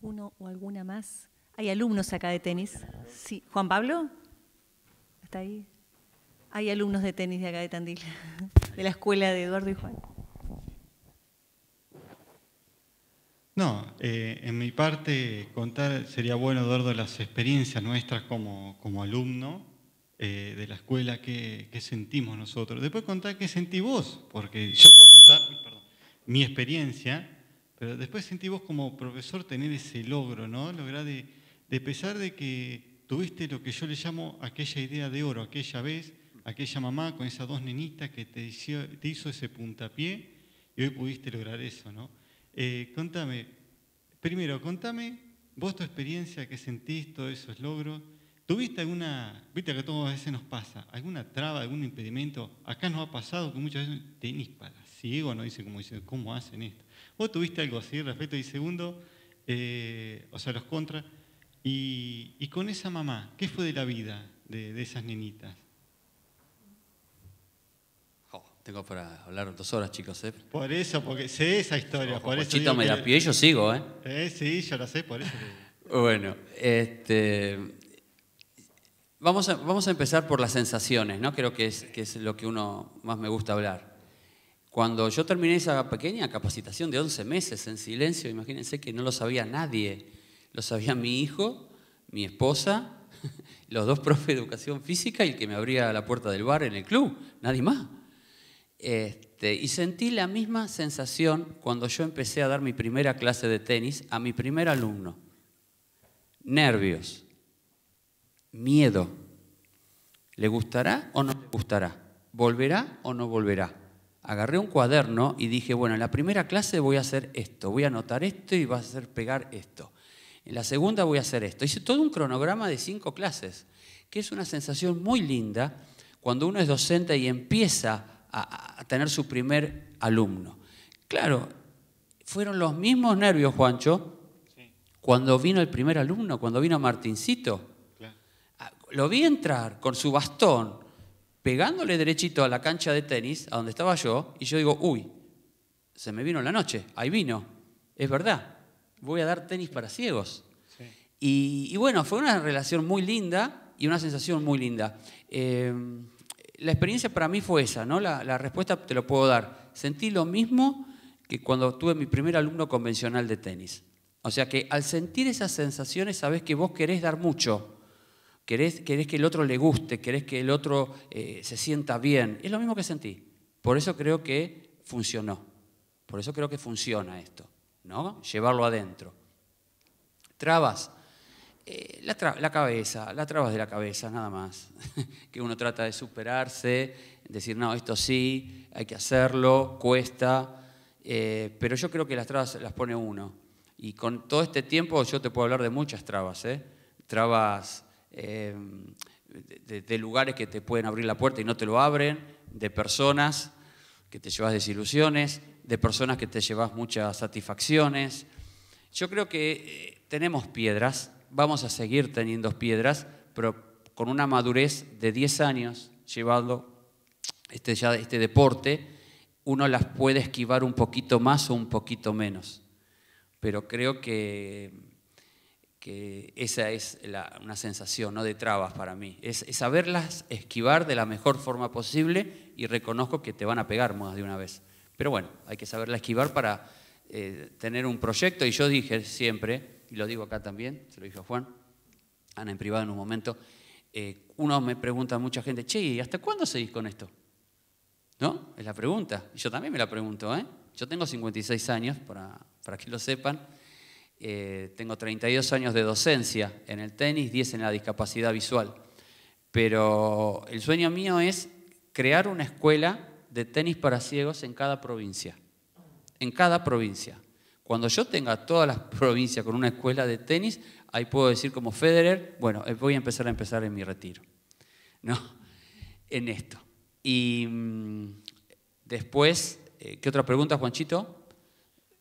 alguno o alguna más? Hay alumnos acá de tenis. Sí. ¿Juan Pablo? ¿Está ahí? Hay alumnos de tenis de acá de Tandil, de la escuela de Eduardo y Juan. No, eh, en mi parte contar sería bueno, Eduardo, las experiencias nuestras como, alumno eh, de la escuela, que sentimos nosotros. Después contar qué sentí vos, porque yo puedo contar mi experiencia, pero después sentí vos como profesor tener ese logro, ¿no? Lograr de, pesar de que tuviste lo que yo le llamo aquella idea de oro, aquella vez, aquella mamá con esas dos nenitas que te hizo, ese puntapié y hoy pudiste lograr eso, ¿no? Eh, contame, primero, contame vos tu experiencia qué sentís, todos esos logros, ¿Tuviste alguna, viste que a veces nos pasa, alguna traba, algún impedimento? Acá nos ha pasado que muchas veces tenis para ciego, ¿no? dice dicen, ¿cómo hacen esto? ¿Vos tuviste algo así respecto? Y segundo, eh, o sea, los contras. Y, con esa mamá, ¿qué fue de la vida de, esas nenitas? tengo para hablar dos horas, chicos. ¿eh? Por eso, porque sé esa historia. por eso me la pie, yo sigo, ¿eh? ¿eh? Sí, yo la sé, por eso. bueno, este, Vamos a, empezar por las sensaciones, ¿no? Creo que es, lo que uno más me gusta hablar. Cuando yo terminé esa pequeña capacitación de 11 meses en silencio, imagínense que no lo sabía nadie. Lo sabía mi hijo, mi esposa, los dos profes de educación física y el que me abría la puerta del bar en el club, nadie más. Este, y sentí la misma sensación cuando yo empecé a dar mi primera clase de tenis a mi primer alumno. Nervios, miedo. ¿Le gustará o no le gustará? ¿Volverá o no volverá? Agarré un cuaderno y dije, bueno, en la primera clase voy a hacer esto, voy a anotar esto y va a hacer pegar esto. En la segunda voy a hacer esto. Hice todo un cronograma de cinco clases, que es una sensación muy linda cuando uno es docente y empieza a, tener su primer alumno. Claro, fueron los mismos nervios, Juancho, cuando vino el primer alumno, cuando vino Martincito lo vi entrar con su bastón, pegándole derechito a la cancha de tenis, a donde estaba yo, y yo digo, uy, se me vino la noche, ahí vino, es verdad, voy a dar tenis para ciegos. Y, bueno, fue una relación muy linda y una sensación muy linda. Em, la experiencia para mí fue esa, ¿no? La, respuesta te lo puedo dar. Sentí lo mismo que cuando tuve mi primer alumno convencional de tenis. O sea que al sentir esas sensaciones sabes que vos querés dar mucho Querés, que el otro le guste, querés que el otro eh, se sienta bien. Es lo mismo que sentí. Por eso creo que funcionó. Por eso creo que funciona esto, ¿no? Llevarlo adentro. Trabas. Eh, la, la, cabeza, las trabas de la cabeza, nada más. que uno trata de superarse, decir, no, esto sí, hay que hacerlo, cuesta. Eh, pero yo creo que las trabas las pone uno. Y con todo este tiempo yo te puedo hablar de muchas trabas, eh, Trabas Em, de, lugares que te pueden abrir la puerta y no te lo abren, de personas que te llevas desilusiones, de personas que te llevas muchas satisfacciones. Yo creo que eh, tenemos piedras, vamos a seguir teniendo piedras, pero con una madurez de 10 años, llevando este, ya, este deporte, uno las puede esquivar un poquito más o un poquito menos. Pero creo que que esa es una sensación ¿no? de trabas para mí. Es, saberlas esquivar de la mejor forma posible y reconozco que te van a pegar más de una vez. Pero bueno, hay que saberla esquivar para eh, tener un proyecto. Y yo dije siempre, y lo digo acá también, se lo dijo Juan, Ana en privado en un momento, eh, uno me pregunta a mucha gente, che, ¿y hasta cuándo seguís con esto? ¿No? Es la pregunta. Y yo también me la pregunto, ¿eh? Yo tengo 56 años, para, para que lo sepan. Eh, tengo 32 años de docencia en el tenis, 10 en la discapacidad visual. Pero el sueño mío es crear una escuela de tenis para ciegos en cada provincia. En cada provincia. Cuando yo tenga todas las provincias con una escuela de tenis, ahí puedo decir como Federer, bueno, eh, voy a empezar a empezar en mi retiro. ¿No? En esto. Y mm, después, eh, ¿qué otra pregunta, Juanchito?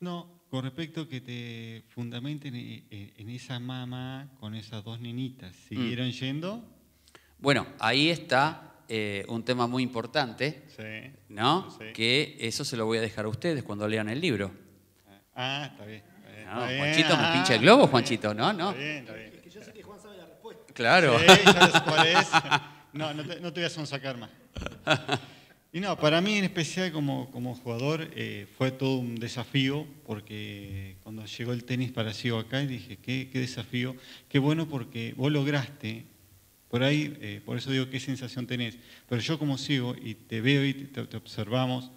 No, con respecto a que te fundamenten en esa mamá con esas dos nenitas, ¿siguieron mm. yendo? Bueno, ahí está eh, un tema muy importante, ¿no? Que eso se lo voy a dejar a ustedes cuando lean el libro. Ah, ah está bien. no, Juanchito me ah, pincha el globo, Juanchito, ¿no? no. bien, está bien. Que yo sé que Juan sabe la respuesta. Claro. Sí, ya cuál es. No, no te, no te voy a sacar más. Y no, para mí en especial como, jugador eh, fue todo un desafío, porque cuando llegó el tenis para ciego acá, dije, qué, qué desafío, qué bueno porque vos lograste, por ahí, eh, por eso digo qué sensación tenés, pero yo como sigo y te veo y te, observamos,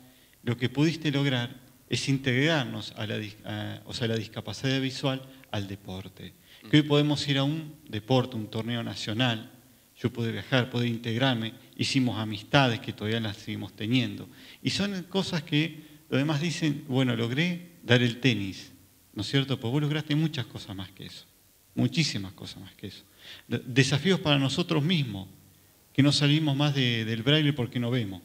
lo que pudiste lograr es integrarnos a la, o sea, la discapacidad visual al deporte. Que hoy podemos ir a un deporte, un torneo nacional, yo pude viajar, pude integrarme, hicimos amistades que todavía las seguimos teniendo. Y son cosas que los demás dicen, bueno, logré dar el tenis, ¿no es cierto? Pues vos lograste muchas cosas más que eso, muchísimas cosas más que eso. Desafíos para nosotros mismos, que no salimos más del braille porque no vemos.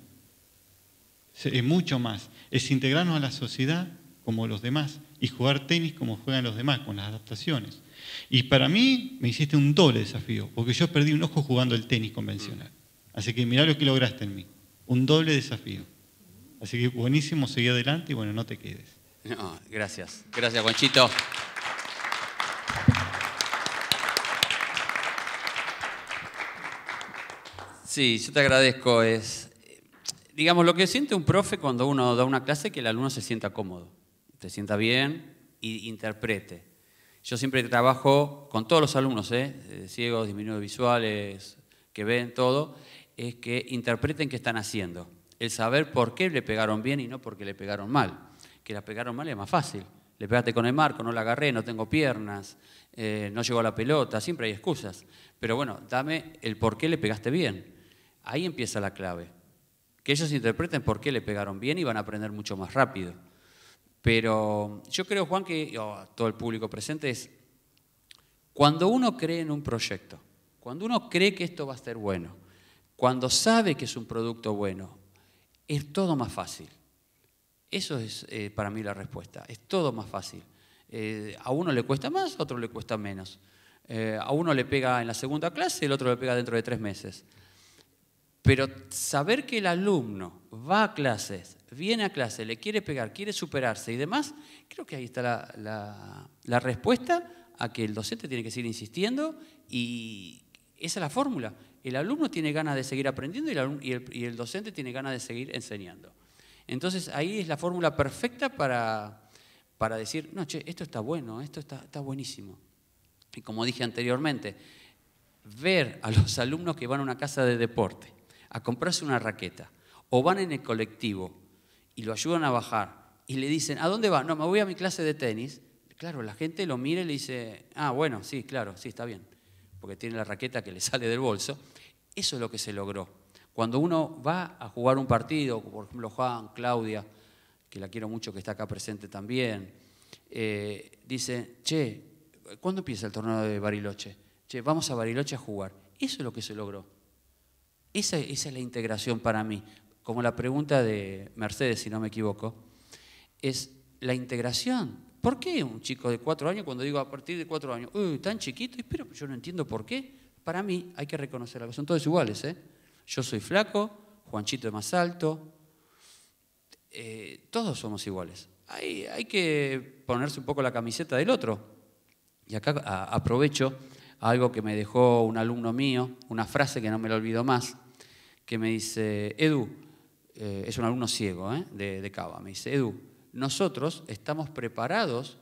Es mucho más, es integrarnos a la sociedad como los demás y jugar tenis como juegan los demás, con las adaptaciones. Y para mí me hiciste un doble desafío, porque yo perdí un ojo jugando el tenis convencional. Así que mirá lo que lograste en mí, un doble desafío. Así que buenísimo, seguí adelante y bueno, no te quedes. gracias, gracias Juanchito. Sí, yo te agradezco. Es, digamos, lo que siente un profe cuando uno da una clase es que el alumno se sienta cómodo, se sienta bien e interprete. Yo siempre trabajo con todos los alumnos, ¿eh? ¿eh? ciegos, disminuidos visuales, que ven todo, es que interpreten qué están haciendo. El saber por qué le pegaron bien y no porque le pegaron mal. Que la pegaron mal es más fácil. Le pegaste con el marco, no la agarré, no tengo piernas, eh, no llegó a la pelota, siempre hay excusas. Pero bueno, dame el por qué le pegaste bien. Ahí empieza la clave. Que ellos interpreten por qué le pegaron bien y van a aprender mucho más rápido. Pero yo creo, Juan, que todo el público presente es, cuando uno cree en un proyecto, cuando uno cree que esto va a ser bueno, cuando sabe que es un producto bueno, es todo más fácil. Eso es eh, para mí la respuesta, es todo más fácil. Eh, a uno le cuesta más, a otro le cuesta menos. Eh, a uno le pega en la segunda clase, el otro le pega dentro de tres meses. Pero saber que el alumno va a clases, viene a clase, le quiere pegar, quiere superarse y demás, creo que ahí está la, respuesta a que el docente tiene que seguir insistiendo y esa es la fórmula. El alumno tiene ganas de seguir aprendiendo y el, docente tiene ganas de seguir enseñando. Entonces ahí es la fórmula perfecta para, decir, no, che, esto está bueno, esto está buenísimo. Y como dije anteriormente, ver a los alumnos que van a una casa de deporte a comprarse una raqueta o van en el colectivo y lo ayudan a bajar y le dicen, ¿a dónde va? No, me voy a mi clase de tenis. Claro, la gente lo mira y le dice, ah, bueno, sí, claro, sí, está bien, porque tiene la raqueta que le sale del bolso. Eso es lo que se logró. Cuando uno va a jugar un partido, por ejemplo Juan, Claudia, que la quiero mucho, que está acá presente también, eh, dice, che, ¿cuándo empieza el torneo de Bariloche? Che, vamos a Bariloche a jugar. Eso es lo que se logró. Esa, es la integración para mí. Como la pregunta de Mercedes, si no me equivoco, es la integración. ¿Por qué un chico de cuatro años, cuando digo a partir de cuatro años, uy, tan chiquito, y, pero yo no entiendo por qué? Para mí hay que reconocer algo, son todos iguales. ¿eh? Yo soy flaco, Juanchito es más alto, eh, todos somos iguales. Hay, hay, que ponerse un poco la camiseta del otro. Y acá aprovecho algo que me dejó un alumno mío, una frase que no me la olvido más, que me dice, Edu, eh, es un alumno ciego eh, de, de Cava, me dice, Edu, nosotros estamos preparados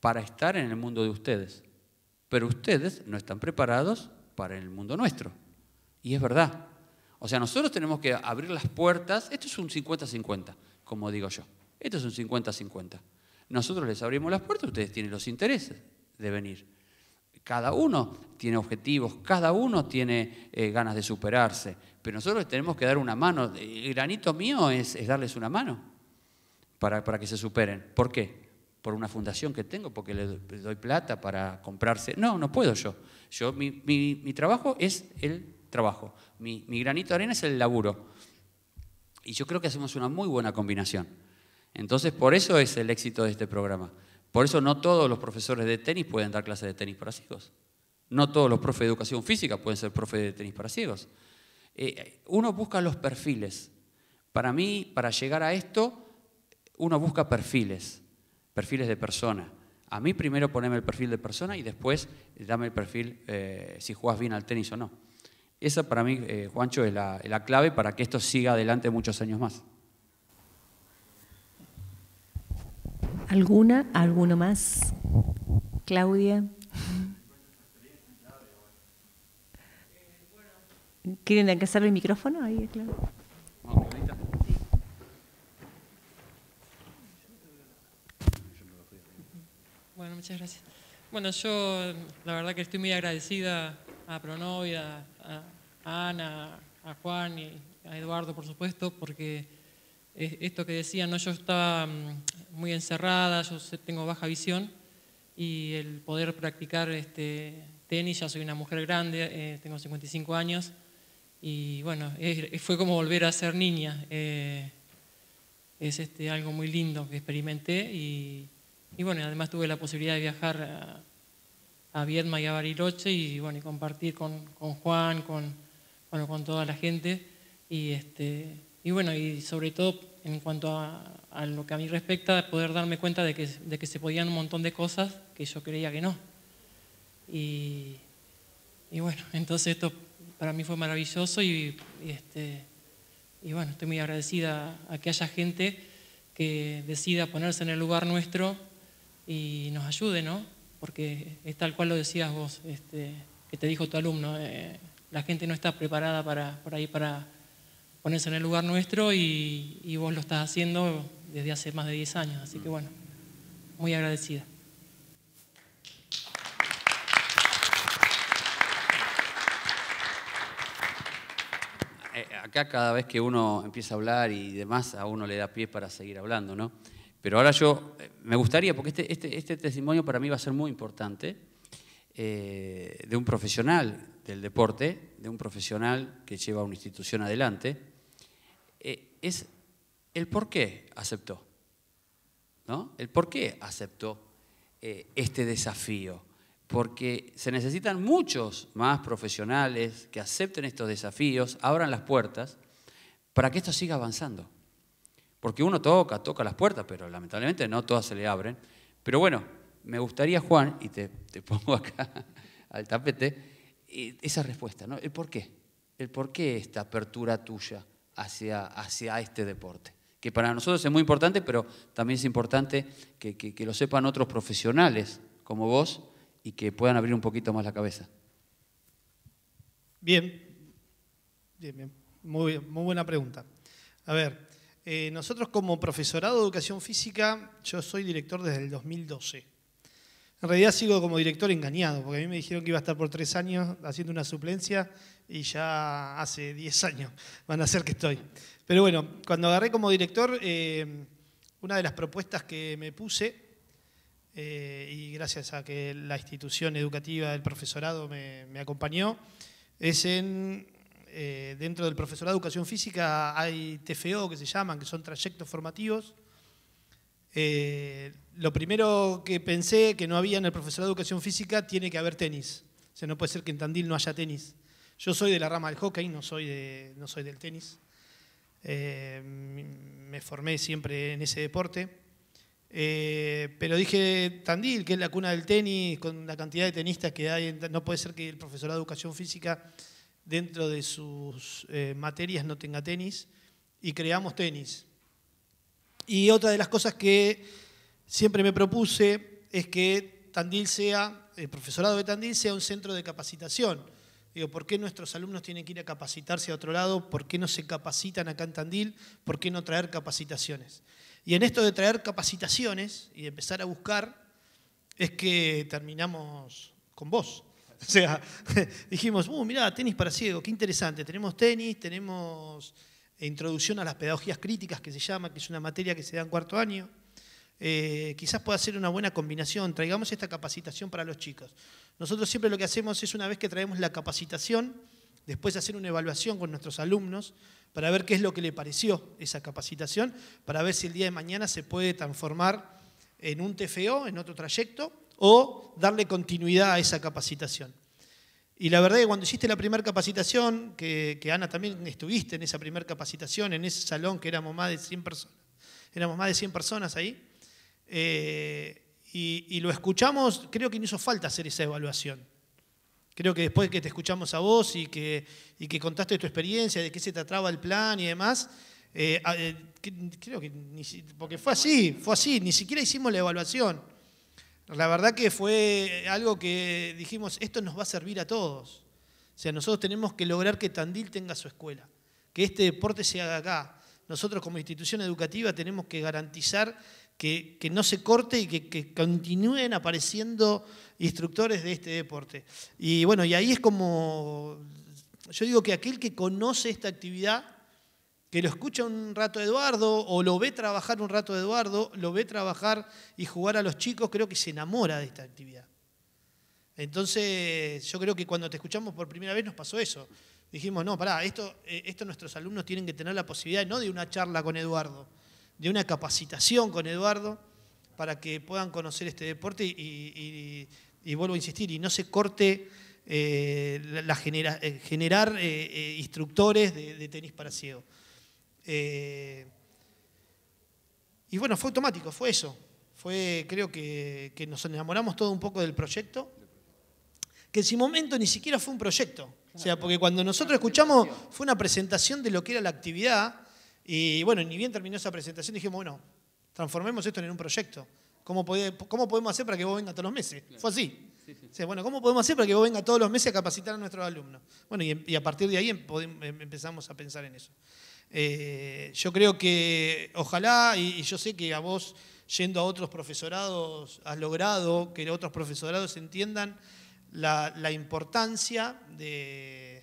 para estar en el mundo de ustedes, pero ustedes no están preparados para el mundo nuestro. Y es verdad. O sea, nosotros tenemos que abrir las puertas, esto es un 50-50, como digo yo, esto es un 50-50. Nosotros les abrimos las puertas, ustedes tienen los intereses de venir. Cada uno tiene objetivos, cada uno tiene eh, ganas de superarse, pero nosotros tenemos que dar una mano. El granito mío es, darles una mano para, que se superen. ¿Por qué? Por una fundación que tengo, porque le doy plata para comprarse. No, no puedo yo. yo mi, trabajo es el trabajo. Mi, mi granito de arena es el laburo. Y yo creo que hacemos una muy buena combinación. Entonces, por eso es el éxito de este programa. Por eso no todos los profesores de tenis pueden dar clases de tenis para ciegos. No todos los profes de educación física pueden ser profes de tenis para ciegos. Eh, uno busca los perfiles. Para mí, para llegar a esto, uno busca perfiles, perfiles de persona. A mí primero poneme el perfil de persona y después dame el perfil eh, si juegas bien al tenis o no. Esa para mí, eh, Juancho, es la clave para que esto siga adelante muchos años más. ¿Alguna? ¿Alguno más? Claudia. ¿Quieren alcanzar el micrófono? Ahí, claro. Bueno, muchas gracias. Bueno, yo la verdad que estoy muy agradecida a Pronovia, a Ana, a Juan y a Eduardo, por supuesto, porque esto que decía, ¿no? yo estaba mm, muy encerrada, yo tengo baja visión y el poder practicar este, tenis, ya soy una mujer grande, eh, tengo 55 años y bueno, fue como volver a ser niña. Eh, es este, algo muy lindo que experimenté y, bueno, además tuve la posibilidad de viajar a, a y a Bariloche y bueno, y compartir con, con Juan, con, bueno, con toda la gente y este, y bueno, y sobre todo en cuanto a, lo que a mí respecta, poder darme cuenta de que, se podían un montón de cosas que yo creía que no. Y, bueno, entonces esto para mí fue maravilloso este, y, bueno, estoy muy agradecida a que haya gente que decida ponerse en el lugar nuestro y nos ayude, ¿no? Porque es tal cual lo decías vos, este, que te dijo tu alumno, eh, la gente no está preparada para, para ir para Pones en el lugar nuestro y, vos lo estás haciendo desde hace más de 10 años. Así que bueno, muy agradecida. Eh, acá cada vez que uno empieza a hablar y demás, a uno le da pie para seguir hablando, ¿no? Pero ahora yo, eh, me gustaría, porque este, este, este, testimonio para mí va a ser muy importante, eh, de un profesional del deporte, de un profesional que lleva una institución adelante, eh, es el por qué aceptó. ¿no? El por qué aceptó eh, este desafío. Porque se necesitan muchos más profesionales que acepten estos desafíos, abran las puertas, para que esto siga avanzando. Porque uno toca, toca las puertas, pero lamentablemente no todas se le abren. Pero bueno, me gustaría, Juan, y te, te pongo acá al tapete, eh, esa respuesta, ¿no? El por qué. El por qué esta apertura tuya hacia, hacia este deporte, que para nosotros es muy importante, pero también es importante que, lo sepan otros profesionales como vos y que puedan abrir un poquito más la cabeza. Bien, Muy, muy buena pregunta. A ver, eh, nosotros como profesorado de educación física, yo soy director desde el 2012. En realidad sigo como director engañado, porque a mí me dijeron que iba a estar por tres años haciendo una suplencia y ya hace diez años van a ser que estoy. Pero bueno, cuando agarré como director, eh, una de las propuestas que me puse, eh, y gracias a que la institución educativa del profesorado me, acompañó, es en eh, dentro del profesorado de educación física hay TFO que se llaman, que son trayectos formativos lo primero que pensé que no había en el profesorado de educación física tiene que haber tenis. O sea, no puede ser que en Tandil no haya tenis. Yo soy de la rama del hockey, no soy, de, no soy del tenis. Eh, me formé siempre en ese deporte. Eh, pero dije, Tandil, que es la cuna del tenis, con la cantidad de tenistas que hay, no puede ser que el profesorado de educación física dentro de sus eh, materias no tenga tenis, y creamos tenis. Y otra de las cosas que siempre me propuse es que Tandil sea, el profesorado de Tandil sea un centro de capacitación. Digo, ¿por qué nuestros alumnos tienen que ir a capacitarse a otro lado? ¿Por qué no se capacitan acá en Tandil? ¿Por qué no traer capacitaciones? Y en esto de traer capacitaciones y de empezar a buscar, es que terminamos con vos. O sea, dijimos, uh, mirá, tenis para ciego, qué interesante. Tenemos tenis, tenemos introducción a las pedagogías críticas, que se llama, que es una materia que se da en cuarto año. Eh, quizás pueda ser una buena combinación, traigamos esta capacitación para los chicos. Nosotros siempre lo que hacemos es una vez que traemos la capacitación, después hacer una evaluación con nuestros alumnos para ver qué es lo que le pareció esa capacitación, para ver si el día de mañana se puede transformar en un TFO, en otro trayecto, o darle continuidad a esa capacitación. Y la verdad es que cuando hiciste la primera capacitación, que, Ana también estuviste en esa primera capacitación, en ese salón que éramos más de 100 personas, éramos más de 100 personas ahí, eh, y, lo escuchamos, creo que no hizo falta hacer esa evaluación. Creo que después que te escuchamos a vos y que, y que contaste tu experiencia, de qué se trataba el plan y demás, eh, eh, creo que porque fue así, fue así, ni siquiera hicimos la evaluación. La verdad que fue algo que dijimos, esto nos va a servir a todos. O sea, nosotros tenemos que lograr que Tandil tenga su escuela, que este deporte se haga acá. Nosotros como institución educativa tenemos que garantizar que, no se corte y que, continúen apareciendo instructores de este deporte. Y bueno, y ahí es como, yo digo que aquel que conoce esta actividad, que lo escucha un rato Eduardo o lo ve trabajar un rato Eduardo, lo ve trabajar y jugar a los chicos, creo que se enamora de esta actividad. Entonces, yo creo que cuando te escuchamos por primera vez nos pasó eso. Dijimos, no, pará, esto, eh, esto nuestros alumnos tienen que tener la posibilidad, no de una charla con Eduardo, de una capacitación con Eduardo para que puedan conocer este deporte y, vuelvo a insistir, y no se corte eh, la, eh, generar eh, instructores de, tenis para ciego. y bueno, fue automático, fue eso. Fue, creo que, que nos enamoramos todo un poco del proyecto, que en su momento ni siquiera fue un proyecto. O sea, porque cuando nosotros escuchamos fue una presentación de lo que era la actividad, y bueno, ni bien terminó esa presentación, dijimos, bueno, transformemos esto en un proyecto. ¿Cómo, cómo podemos hacer para que vos vengas todos los meses? Fue así. bueno, ¿cómo podemos hacer para que vos vengas todos los meses a capacitar a nuestros alumnos? Bueno, y, a partir de ahí em, em, em, empezamos a pensar en eso. Eh, yo creo que ojalá, y, yo sé que a vos yendo a otros profesorados, has logrado que otros profesorados entiendan la, importancia de,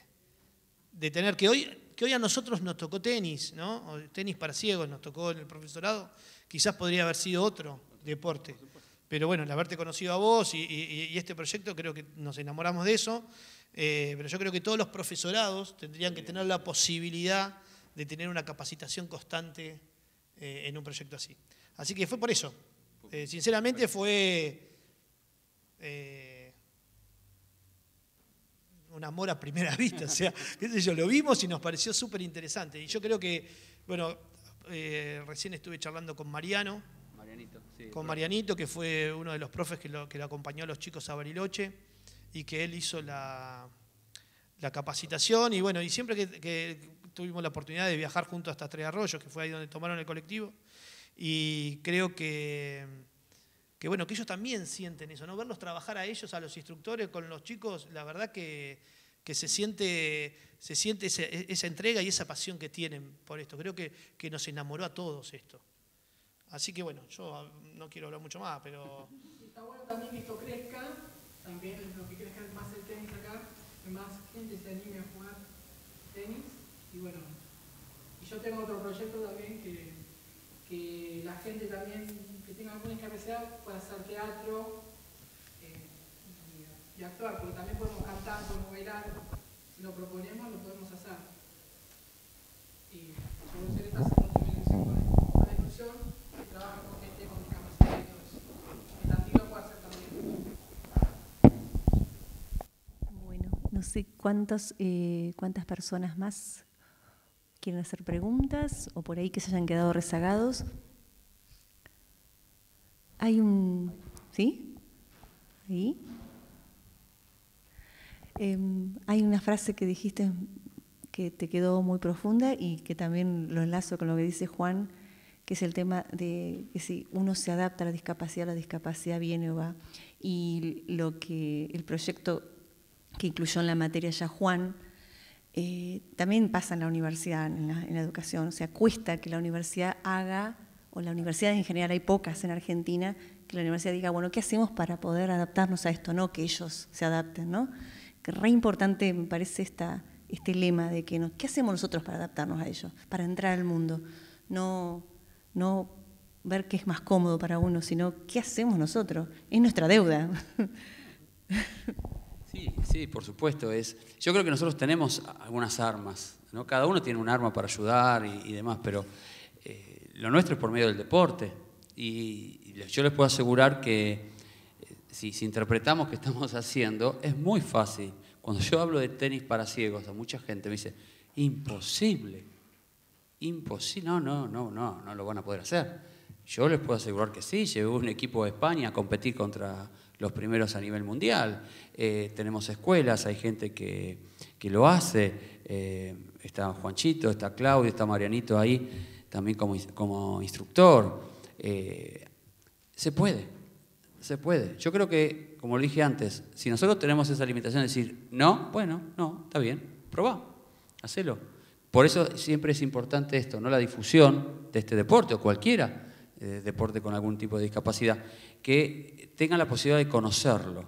de, tener que hoy que hoy a nosotros nos tocó tenis, ¿no? tenis para ciegos nos tocó en el profesorado, quizás podría haber sido otro deporte. Pero bueno, el haberte conocido a vos y, este proyecto, creo que nos enamoramos de eso. Eh, pero yo creo que todos los profesorados tendrían que tener la posibilidad de tener una capacitación constante eh, en un proyecto así. Así que fue por eso. Eh, sinceramente fue un amor a primera vista. O sea, qué yo, lo vimos y nos pareció súper interesante. Y yo creo que, bueno, eh, recién estuve charlando con Mariano. con Marianito, que fue uno de los profes que lo, que acompañó a los chicos a Bariloche y que él hizo la, capacitación. Y bueno, y siempre que, tuvimos la oportunidad de viajar juntos hasta Tres Arroyos, que fue ahí donde tomaron el colectivo. Y creo que que bueno, que ellos también sienten eso, ¿no? Verlos trabajar a ellos, a los instructores, con los chicos, la verdad que, que se siente, se siente e, esa, entrega y esa pasión que tienen por esto. Creo que, que, nos enamoró a todos esto. Así que bueno, yo ah, no quiero hablar mucho más, pero... Está bueno también que esto crezca, también lo que crezca más el tenis acá, que más gente se anime a jugar tenis. Y bueno, y yo tengo otro proyecto también que, que la gente también si tenga alguna discapacidad pueda hacer teatro eh, y, actuar, porque también podemos cantar, podemos bailar, si lo proponemos lo podemos hacer. Y sobre ser está haciendo con la inclusión, que trabaja con gente con discapacidad y todo eso. El puede hacer también. Bueno, no sé eh, cuántas personas más quieren hacer preguntas o por ahí que se hayan quedado rezagados. Hay un... ¿Sí? Em, hay una frase que dijiste que te quedó muy profunda y que también lo enlazo con lo que dice Juan, que es el tema de que si uno se adapta a la discapacidad, la discapacidad viene o va. Y lo que el proyecto que incluyó en la materia ya Juan, eh, también pasa en la universidad, en la educación. O sea, cuesta que la universidad haga o la universidad en general, hay pocas en Argentina, que la universidad diga, bueno, ¿qué hacemos para poder adaptarnos a esto? No que ellos se adapten, ¿no? Que re importante me parece este lema de que, ¿qué hacemos nosotros para adaptarnos a ellos? Para entrar al mundo. No, no ver qué es más cómodo para uno, sino qué hacemos nosotros. Es nuestra deuda. Sí, sí, por supuesto. Es, yo creo que nosotros tenemos algunas armas. ¿no? Cada uno tiene un arma para ayudar y, demás, pero eh, lo nuestro es por medio del deporte. Y yo les puedo asegurar que eh, si, interpretamos qué estamos haciendo, es muy fácil. Cuando yo hablo de tenis para ciegos, a mucha gente me dice, imposible, imposible, no, no, no, no, no lo van a poder hacer. Yo les puedo asegurar que sí, llevo un equipo de España a competir contra los primeros a nivel mundial. Eh, tenemos escuelas, hay gente que, lo hace. Eh, está Juanchito, está Claudio, está Marianito ahí también como, como instructor. Eh, se puede, se puede. Yo creo que, como dije antes, si nosotros tenemos esa limitación de decir, no, bueno, no, está bien, probá, hacelo. Por eso siempre es importante esto, ¿no? la difusión de este deporte o cualquiera eh, deporte con algún tipo de discapacidad, que tengan la posibilidad de conocerlo.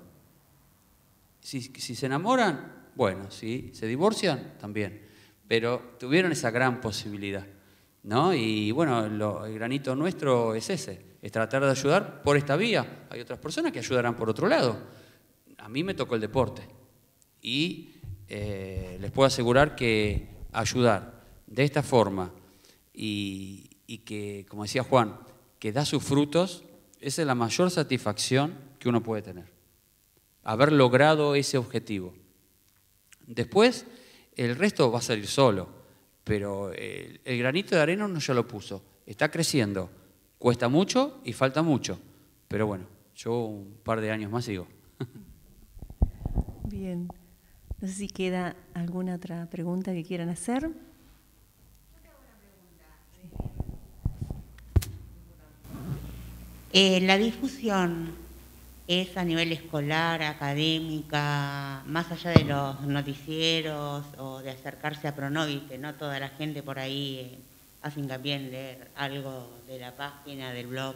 Si, si se enamoran, bueno, si se divorcian, también. Pero tuvieron esa gran posibilidad. Y bueno, el granito nuestro es ese, es tratar de ayudar por esta vía. Hay otras personas que ayudarán por otro lado. A mí me tocó el deporte y eh, les puedo asegurar que ayudar de esta forma y, y que, como decía Juan, que da sus frutos, esa es la mayor satisfacción que uno puede tener. Haber logrado ese objetivo. Después, el resto va a salir solo pero eh, el granito de arena no ya lo puso, está creciendo, cuesta mucho y falta mucho, pero bueno, yo un par de años más sigo. Bien, no sé si queda alguna otra pregunta que quieran hacer. Eh, la difusión es a nivel escolar, académica, más allá de los noticieros o de acercarse a Pronovis, que no toda la gente por ahí eh, hacen también leer algo de la página, del blog.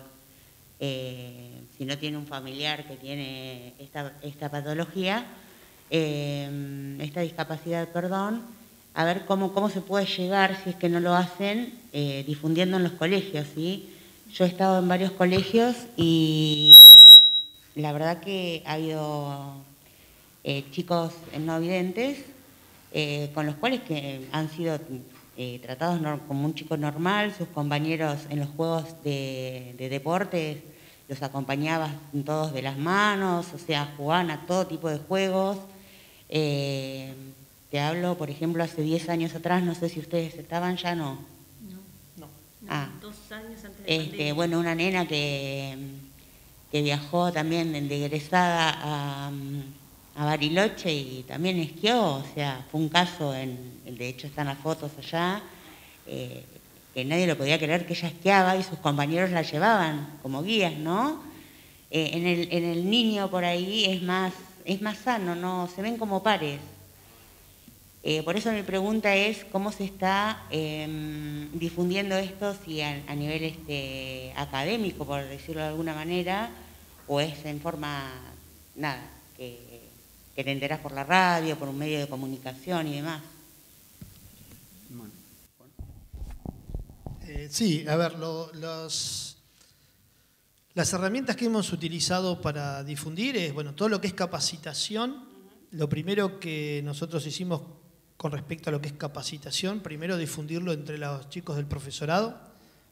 Eh, si no tiene un familiar que tiene esta, esta patología, eh, esta discapacidad, perdón, a ver cómo, cómo se puede llegar, si es que no lo hacen, difundiendo en los colegios. ¿sí? Yo he estado en varios colegios y la verdad que ha habido eh, chicos no videntes eh, con los cuales que han sido eh, tratados como un chico normal, sus compañeros en los juegos de, de deportes los acompañaban todos de las manos, o sea, jugaban a todo tipo de juegos. te hablo, por ejemplo, hace 10 años atrás, no sé si ustedes estaban, ya no. No, no. Ah, Dos años antes de este, Bueno, una nena que que viajó también de egresada mm, a, Bariloche y también esquió, o sea, fue un caso, en, de hecho están las fotos allá, eh, que nadie lo podía creer que ella esquiaba y sus compañeros la llevaban como guías, ¿no? Eh, en, el, niño por ahí es más, es más sano, ¿no? Se ven como pares. Eh, por eso mi pregunta es cómo se está em, difundiendo esto, si a, a nivel este, académico, por decirlo de alguna manera, o es en forma, nada, que, que te por la radio, por un medio de comunicación y demás. Eh, sí, a ver, los, las herramientas que hemos utilizado para difundir es, bueno, todo lo que es capacitación. Lo primero que nosotros hicimos con respecto a lo que es capacitación, primero difundirlo entre los chicos del profesorado.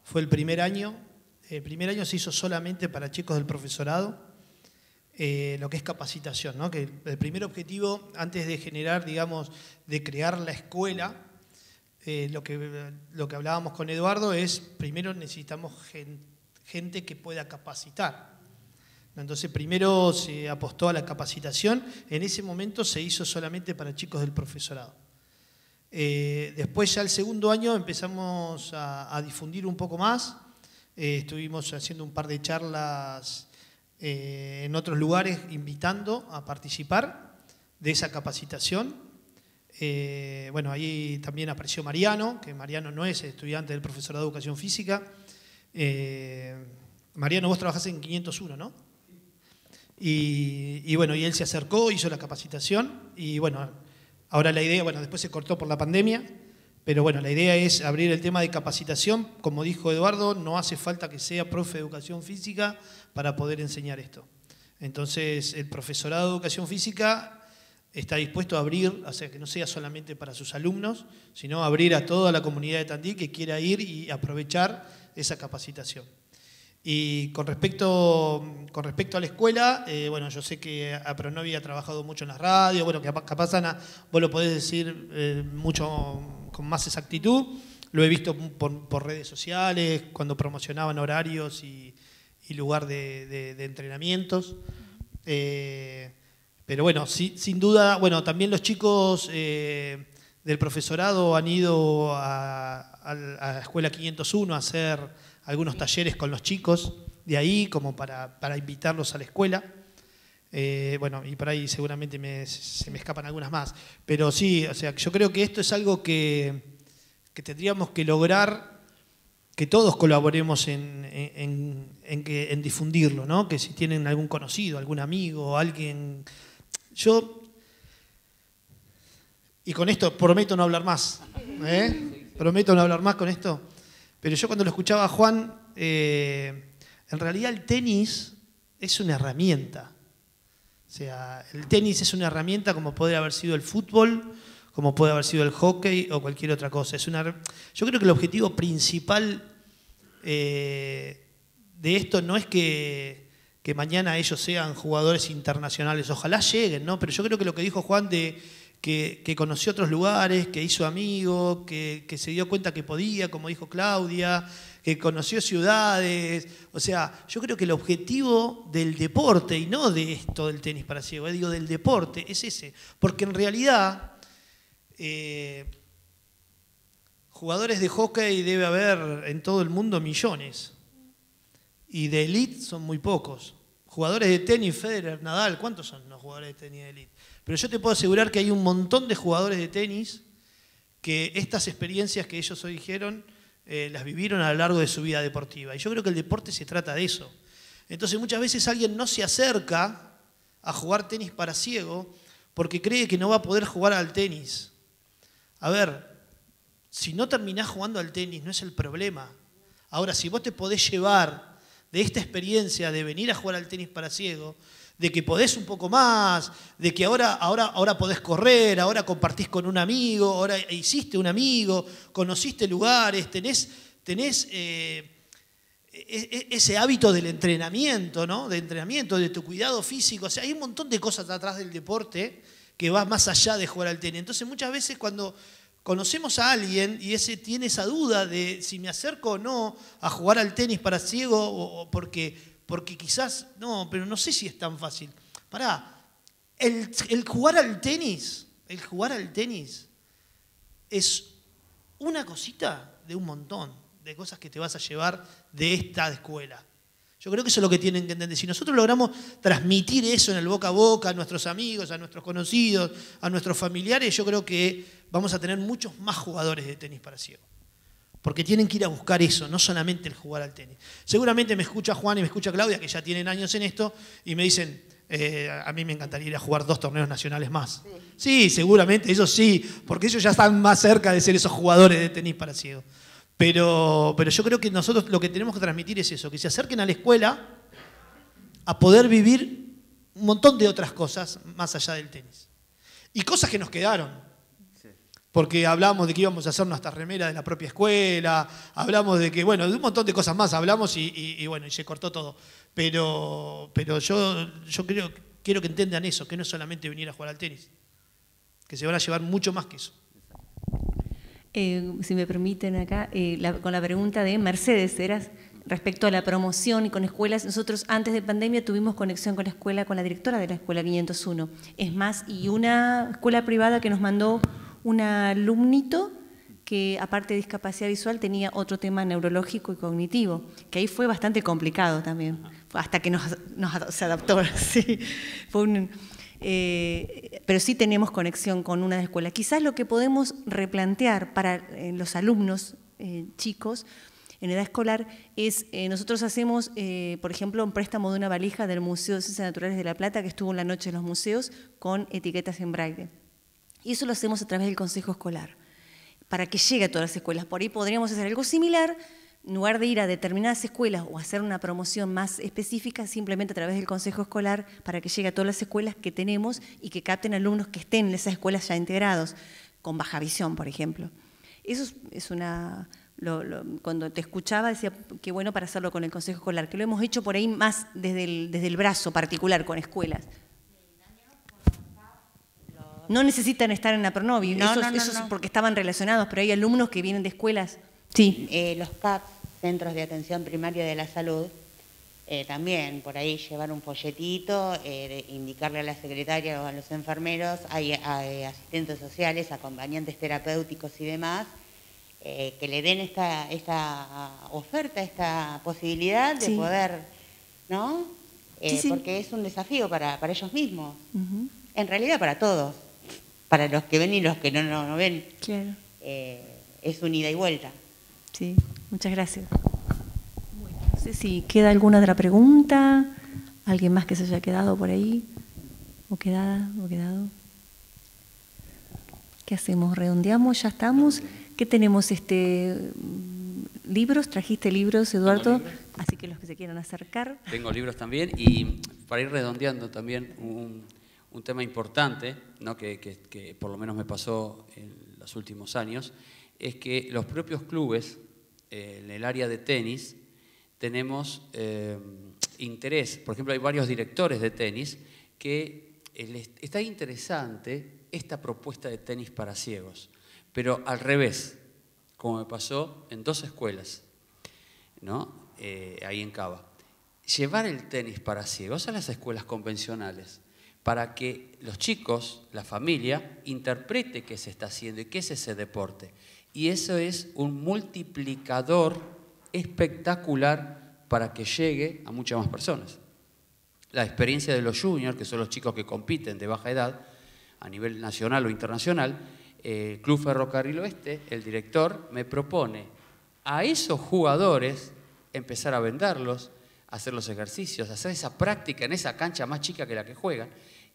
Fue el primer año el primer año se hizo solamente para chicos del profesorado, eh, lo que es capacitación, ¿no? que el primer objetivo, antes de generar, digamos, de crear la escuela, eh, lo, que, lo que hablábamos con Eduardo es, primero necesitamos gente que pueda capacitar. Entonces, primero se apostó a la capacitación, en ese momento se hizo solamente para chicos del profesorado. Eh, después ya el segundo año empezamos a difundir un poco más, eh, estuvimos haciendo un par de charlas eh, en otros lugares, invitando a participar de esa capacitación. Eh, bueno, ahí también apareció Mariano, que Mariano no es estudiante del profesor de educación física. Mariano, vos trabajás en 501, ¿no? Y, y, bueno, y él se acercó, hizo la capacitación y bueno, ahora la idea, bueno, después se cortó por la pandemia, pero bueno, la idea es abrir el tema de capacitación. Como dijo Eduardo, no hace falta que sea profe de educación física para poder enseñar esto. Entonces, el profesorado de educación física está dispuesto a abrir, o sea, que no sea solamente para sus alumnos, sino abrir a toda la comunidad de Tandil que quiera ir y aprovechar esa capacitación. Y con respecto, con respecto a la escuela, eh, bueno, yo sé que no ha trabajado mucho en las radios, bueno, que capaz, Ana, vos lo podés decir eh, mucho con más exactitud. Lo he visto por, redes sociales, cuando promocionaban horarios y, lugar de, entrenamientos. Eh, pero bueno, sin duda, bueno, también los chicos eh, del profesorado han ido a, la Escuela 501 a hacer algunos talleres con los chicos de ahí, como para invitarlos a la escuela. Eh, bueno, y por ahí seguramente se me escapan algunas más. Pero sí, o sea, yo creo que esto es algo que, tendríamos que lograr que todos colaboremos en, difundirlo, ¿no? Que si tienen algún conocido, algún amigo, alguien. Yo. Y con esto prometo no hablar más. ¿eh? Prometo no hablar más con esto. Pero yo cuando lo escuchaba a Juan, eh, en realidad el tenis es una herramienta. O sea, el tenis es una herramienta como puede haber sido el fútbol, como puede haber sido el hockey o cualquier otra cosa. Es una, yo creo que el objetivo principal eh, de esto no es que, mañana ellos sean jugadores internacionales, ojalá lleguen, ¿no? Pero yo creo que lo que dijo Juan de que, conoció otros lugares, que hizo amigos, que se dio cuenta que podía, como dijo Claudia, que conoció ciudades. O sea, yo creo que el objetivo del deporte, y no de esto del tenis para ciego, eh, digo del deporte, es ese. Porque en realidad, eh, jugadores de hockey debe haber en todo el mundo millones. Y de elite son muy pocos. Jugadores de tenis, Federer, Nadal, ¿cuántos son los jugadores de tenis de elite? Pero yo te puedo asegurar que hay un montón de jugadores de tenis que estas experiencias que ellos hoy dijeron eh, las vivieron a lo largo de su vida deportiva. Y yo creo que el deporte se trata de eso. Entonces muchas veces alguien no se acerca a jugar tenis para ciego porque cree que no va a poder jugar al tenis. A ver, si no terminás jugando al tenis no es el problema. Ahora, si vos te podés llevar de esta experiencia de venir a jugar al tenis para ciego, de que podés un poco más, de que ahora, ahora, ahora podés correr, ahora compartís con un amigo, ahora hiciste un amigo, conociste lugares, tenés, tenés eh, e, e, ese hábito del entrenamiento, ¿no? De entrenamiento, de tu cuidado físico. O sea, hay un montón de cosas atrás del deporte que va más allá de jugar al tenis. Entonces, muchas veces cuando conocemos a alguien y ese tiene esa duda de si me acerco o no a jugar al tenis para ciego o porque porque quizás, no, pero no sé si es tan fácil. Pará, el, jugar al tenis, el jugar al tenis es una cosita de un montón de cosas que te vas a llevar de esta escuela. Yo creo que eso es lo que tienen que entender. Si nosotros logramos transmitir eso en el boca a boca a nuestros amigos, a nuestros conocidos, a nuestros familiares, yo creo que vamos a tener muchos más jugadores de tenis para ciegos. Porque tienen que ir a buscar eso, no solamente el jugar al tenis. Seguramente me escucha Juan y me escucha Claudia, que ya tienen años en esto, y me dicen, eh, a mí me encantaría ir a jugar dos torneos nacionales más. Sí. seguramente, ellos sí, porque ellos ya están más cerca de ser esos jugadores de tenis para Pero, pero yo creo que nosotros lo que tenemos que transmitir es eso, que se acerquen a la escuela a poder vivir un montón de otras cosas más allá del tenis. Y cosas que nos quedaron porque hablamos de que íbamos a hacer nuestra remera de la propia escuela, hablamos de que, bueno, de un montón de cosas más hablamos y, bueno, y se cortó todo. Pero, pero yo, yo creo, quiero que entiendan eso, que no es solamente venir a jugar al tenis, que se van a llevar mucho más que eso. Eh, si me permiten acá, eh, con la pregunta de Mercedes, eras respecto a la promoción y con escuelas, nosotros antes de pandemia tuvimos conexión con la escuela, con la directora de la escuela 501. Es más, y una escuela privada que nos mandó un alumnito que aparte de discapacidad visual tenía otro tema neurológico y cognitivo, que ahí fue bastante complicado también, hasta que nos, se adaptó. Sí. Eh, pero sí tenemos conexión con una escuela. Quizás lo que podemos replantear para eh, los alumnos eh, chicos en edad escolar es, nosotros hacemos, por ejemplo, un préstamo de una valija del Museo de Ciencias Naturales de La Plata, que estuvo en la noche en los museos, con etiquetas en braille. Y eso lo hacemos a través del consejo escolar, para que llegue a todas las escuelas. Por ahí podríamos hacer algo similar, en lugar de ir a determinadas escuelas o hacer una promoción más específica, simplemente a través del consejo escolar, para que llegue a todas las escuelas que tenemos y que capten alumnos que estén en esas escuelas ya integrados, con baja visión, por ejemplo. Eso es una... cuando te escuchaba decía que bueno para hacerlo con el Consejo Escolar, que lo hemos hecho por ahí más desde desde el brazo particular con escuelas, no necesitan estar en la Pronovi, no, eso, es porque estaban relacionados, pero hay alumnos que vienen de escuelas. Sí. Eh, los CAP, Centros de Atención Primaria de la Salud, eh, también por ahí llevar un folletito, eh, indicarle a la secretaria o a los enfermeros, hay, asistentes sociales, acompañantes terapéuticos y demás, que le den esta, esta oferta, esta posibilidad de poder, ¿no? Porque es un desafío para, ellos mismos, en realidad para todos para los que ven y los que no, no, ven. Claro. Eh, es un ida y vuelta. Sí, muchas gracias. Bueno, no sé si queda alguna otra pregunta, alguien más que se haya quedado por ahí, o quedada, o quedado. ¿Qué hacemos? ¿Redondeamos? ¿Ya estamos? ¿Qué tenemos? Este, mm, ¿Libros? ¿Trajiste libros, Eduardo? Así que los que se quieran acercar. Tengo libros también y para ir redondeando también un un tema importante, que, por lo menos me pasó en los últimos años, es que los propios clubes eh, en el área de tenis tenemos eh, interés. Por ejemplo, hay varios directores de tenis que les está interesante esta propuesta de tenis para ciegos, pero al revés, como me pasó en dos escuelas, ¿no? Eh, ahí en Cava. Llevar el tenis para ciegos a las escuelas convencionales para que los chicos, la familia, interprete qué se está haciendo y qué es ese deporte. Y eso es un multiplicador espectacular para que llegue a muchas más personas. La experiencia de los juniors, que son los chicos que compiten de baja edad, a nivel nacional o internacional, el Club Ferrocarril Oeste, el director, me propone a esos jugadores empezar a venderlos, hacer los ejercicios, hacer esa práctica en esa cancha más chica que la que juegan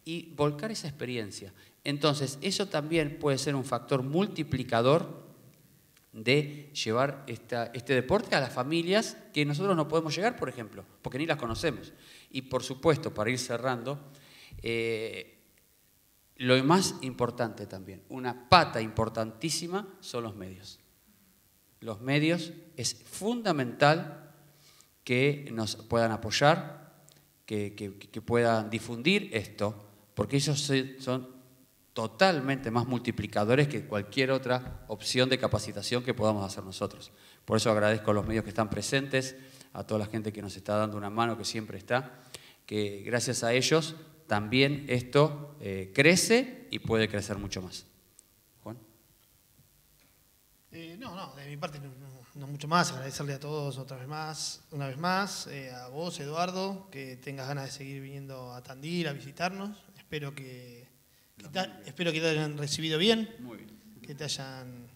y volcar esa experiencia. Entonces, eso también puede ser un factor multiplicador de llevar este deporte a las familias que nosotros no podemos llegar, por ejemplo, porque ni las conocemos. Y por supuesto, para ir cerrando, eh, lo más importante también, una pata importantísima son los medios. Los medios es fundamental que nos puedan apoyar, que puedan difundir esto porque ellos son totalmente más multiplicadores que cualquier otra opción de capacitación que podamos hacer nosotros. Por eso agradezco a los medios que están presentes, a toda la gente que nos está dando una mano, que siempre está, que gracias a ellos también esto eh, crece y puede crecer mucho más. Juan. Eh, no, no, de mi parte no, mucho más, agradecerle a todos otra vez más, una vez más, eh, a vos Eduardo, que tengas ganas de seguir viniendo a Tandil a visitarnos, Espero que, espero que te hayan recibido bien, que te hayan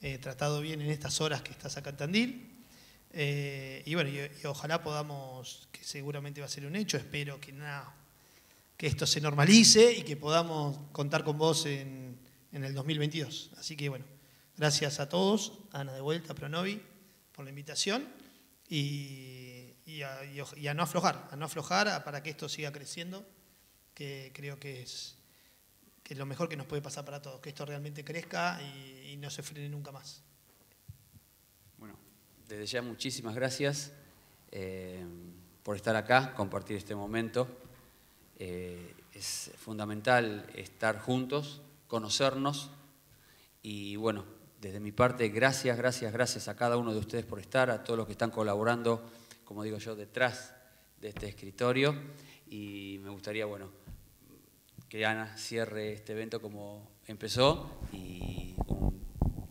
eh, tratado bien en estas horas que estás acá en Tandil. Eh, y bueno, ojalá podamos, que seguramente va a ser un hecho, espero que nada, que esto se normalice y que podamos contar con vos en, el 2022. Así que bueno, gracias a todos, Ana de vuelta, Pronovi, por la invitación y, y, a, no aflojar, a no aflojar para que esto siga creciendo que creo que es, que lo mejor que nos puede pasar para todos, que esto realmente crezca y, no se frene nunca más. Bueno, desde ya muchísimas gracias eh, por estar acá, compartir este momento. Eh, es fundamental estar juntos, conocernos y bueno, desde mi parte, gracias, gracias, gracias a cada uno de ustedes por estar, a todos los que están colaborando, como digo yo, detrás de este escritorio y me gustaría, bueno, que Ana cierre este evento como empezó y un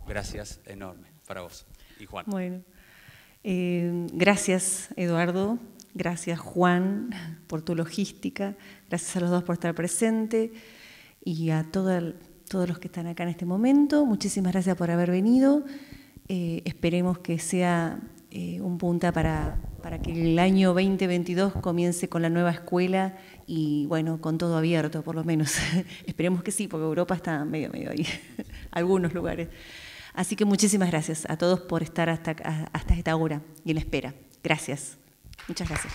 gracias enorme para vos y Juan. Bueno, eh, gracias Eduardo, gracias Juan por tu logística, gracias a los dos por estar presente y a todos los que están acá en este momento. Muchísimas gracias por haber venido. Eh, esperemos que sea eh, un punta para, para que el año 2022 comience con la nueva escuela y bueno, con todo abierto por lo menos. Esperemos que sí, porque Europa está medio, medio ahí, algunos lugares. Así que muchísimas gracias a todos por estar hasta, hasta esta hora y en espera. Gracias. Muchas gracias.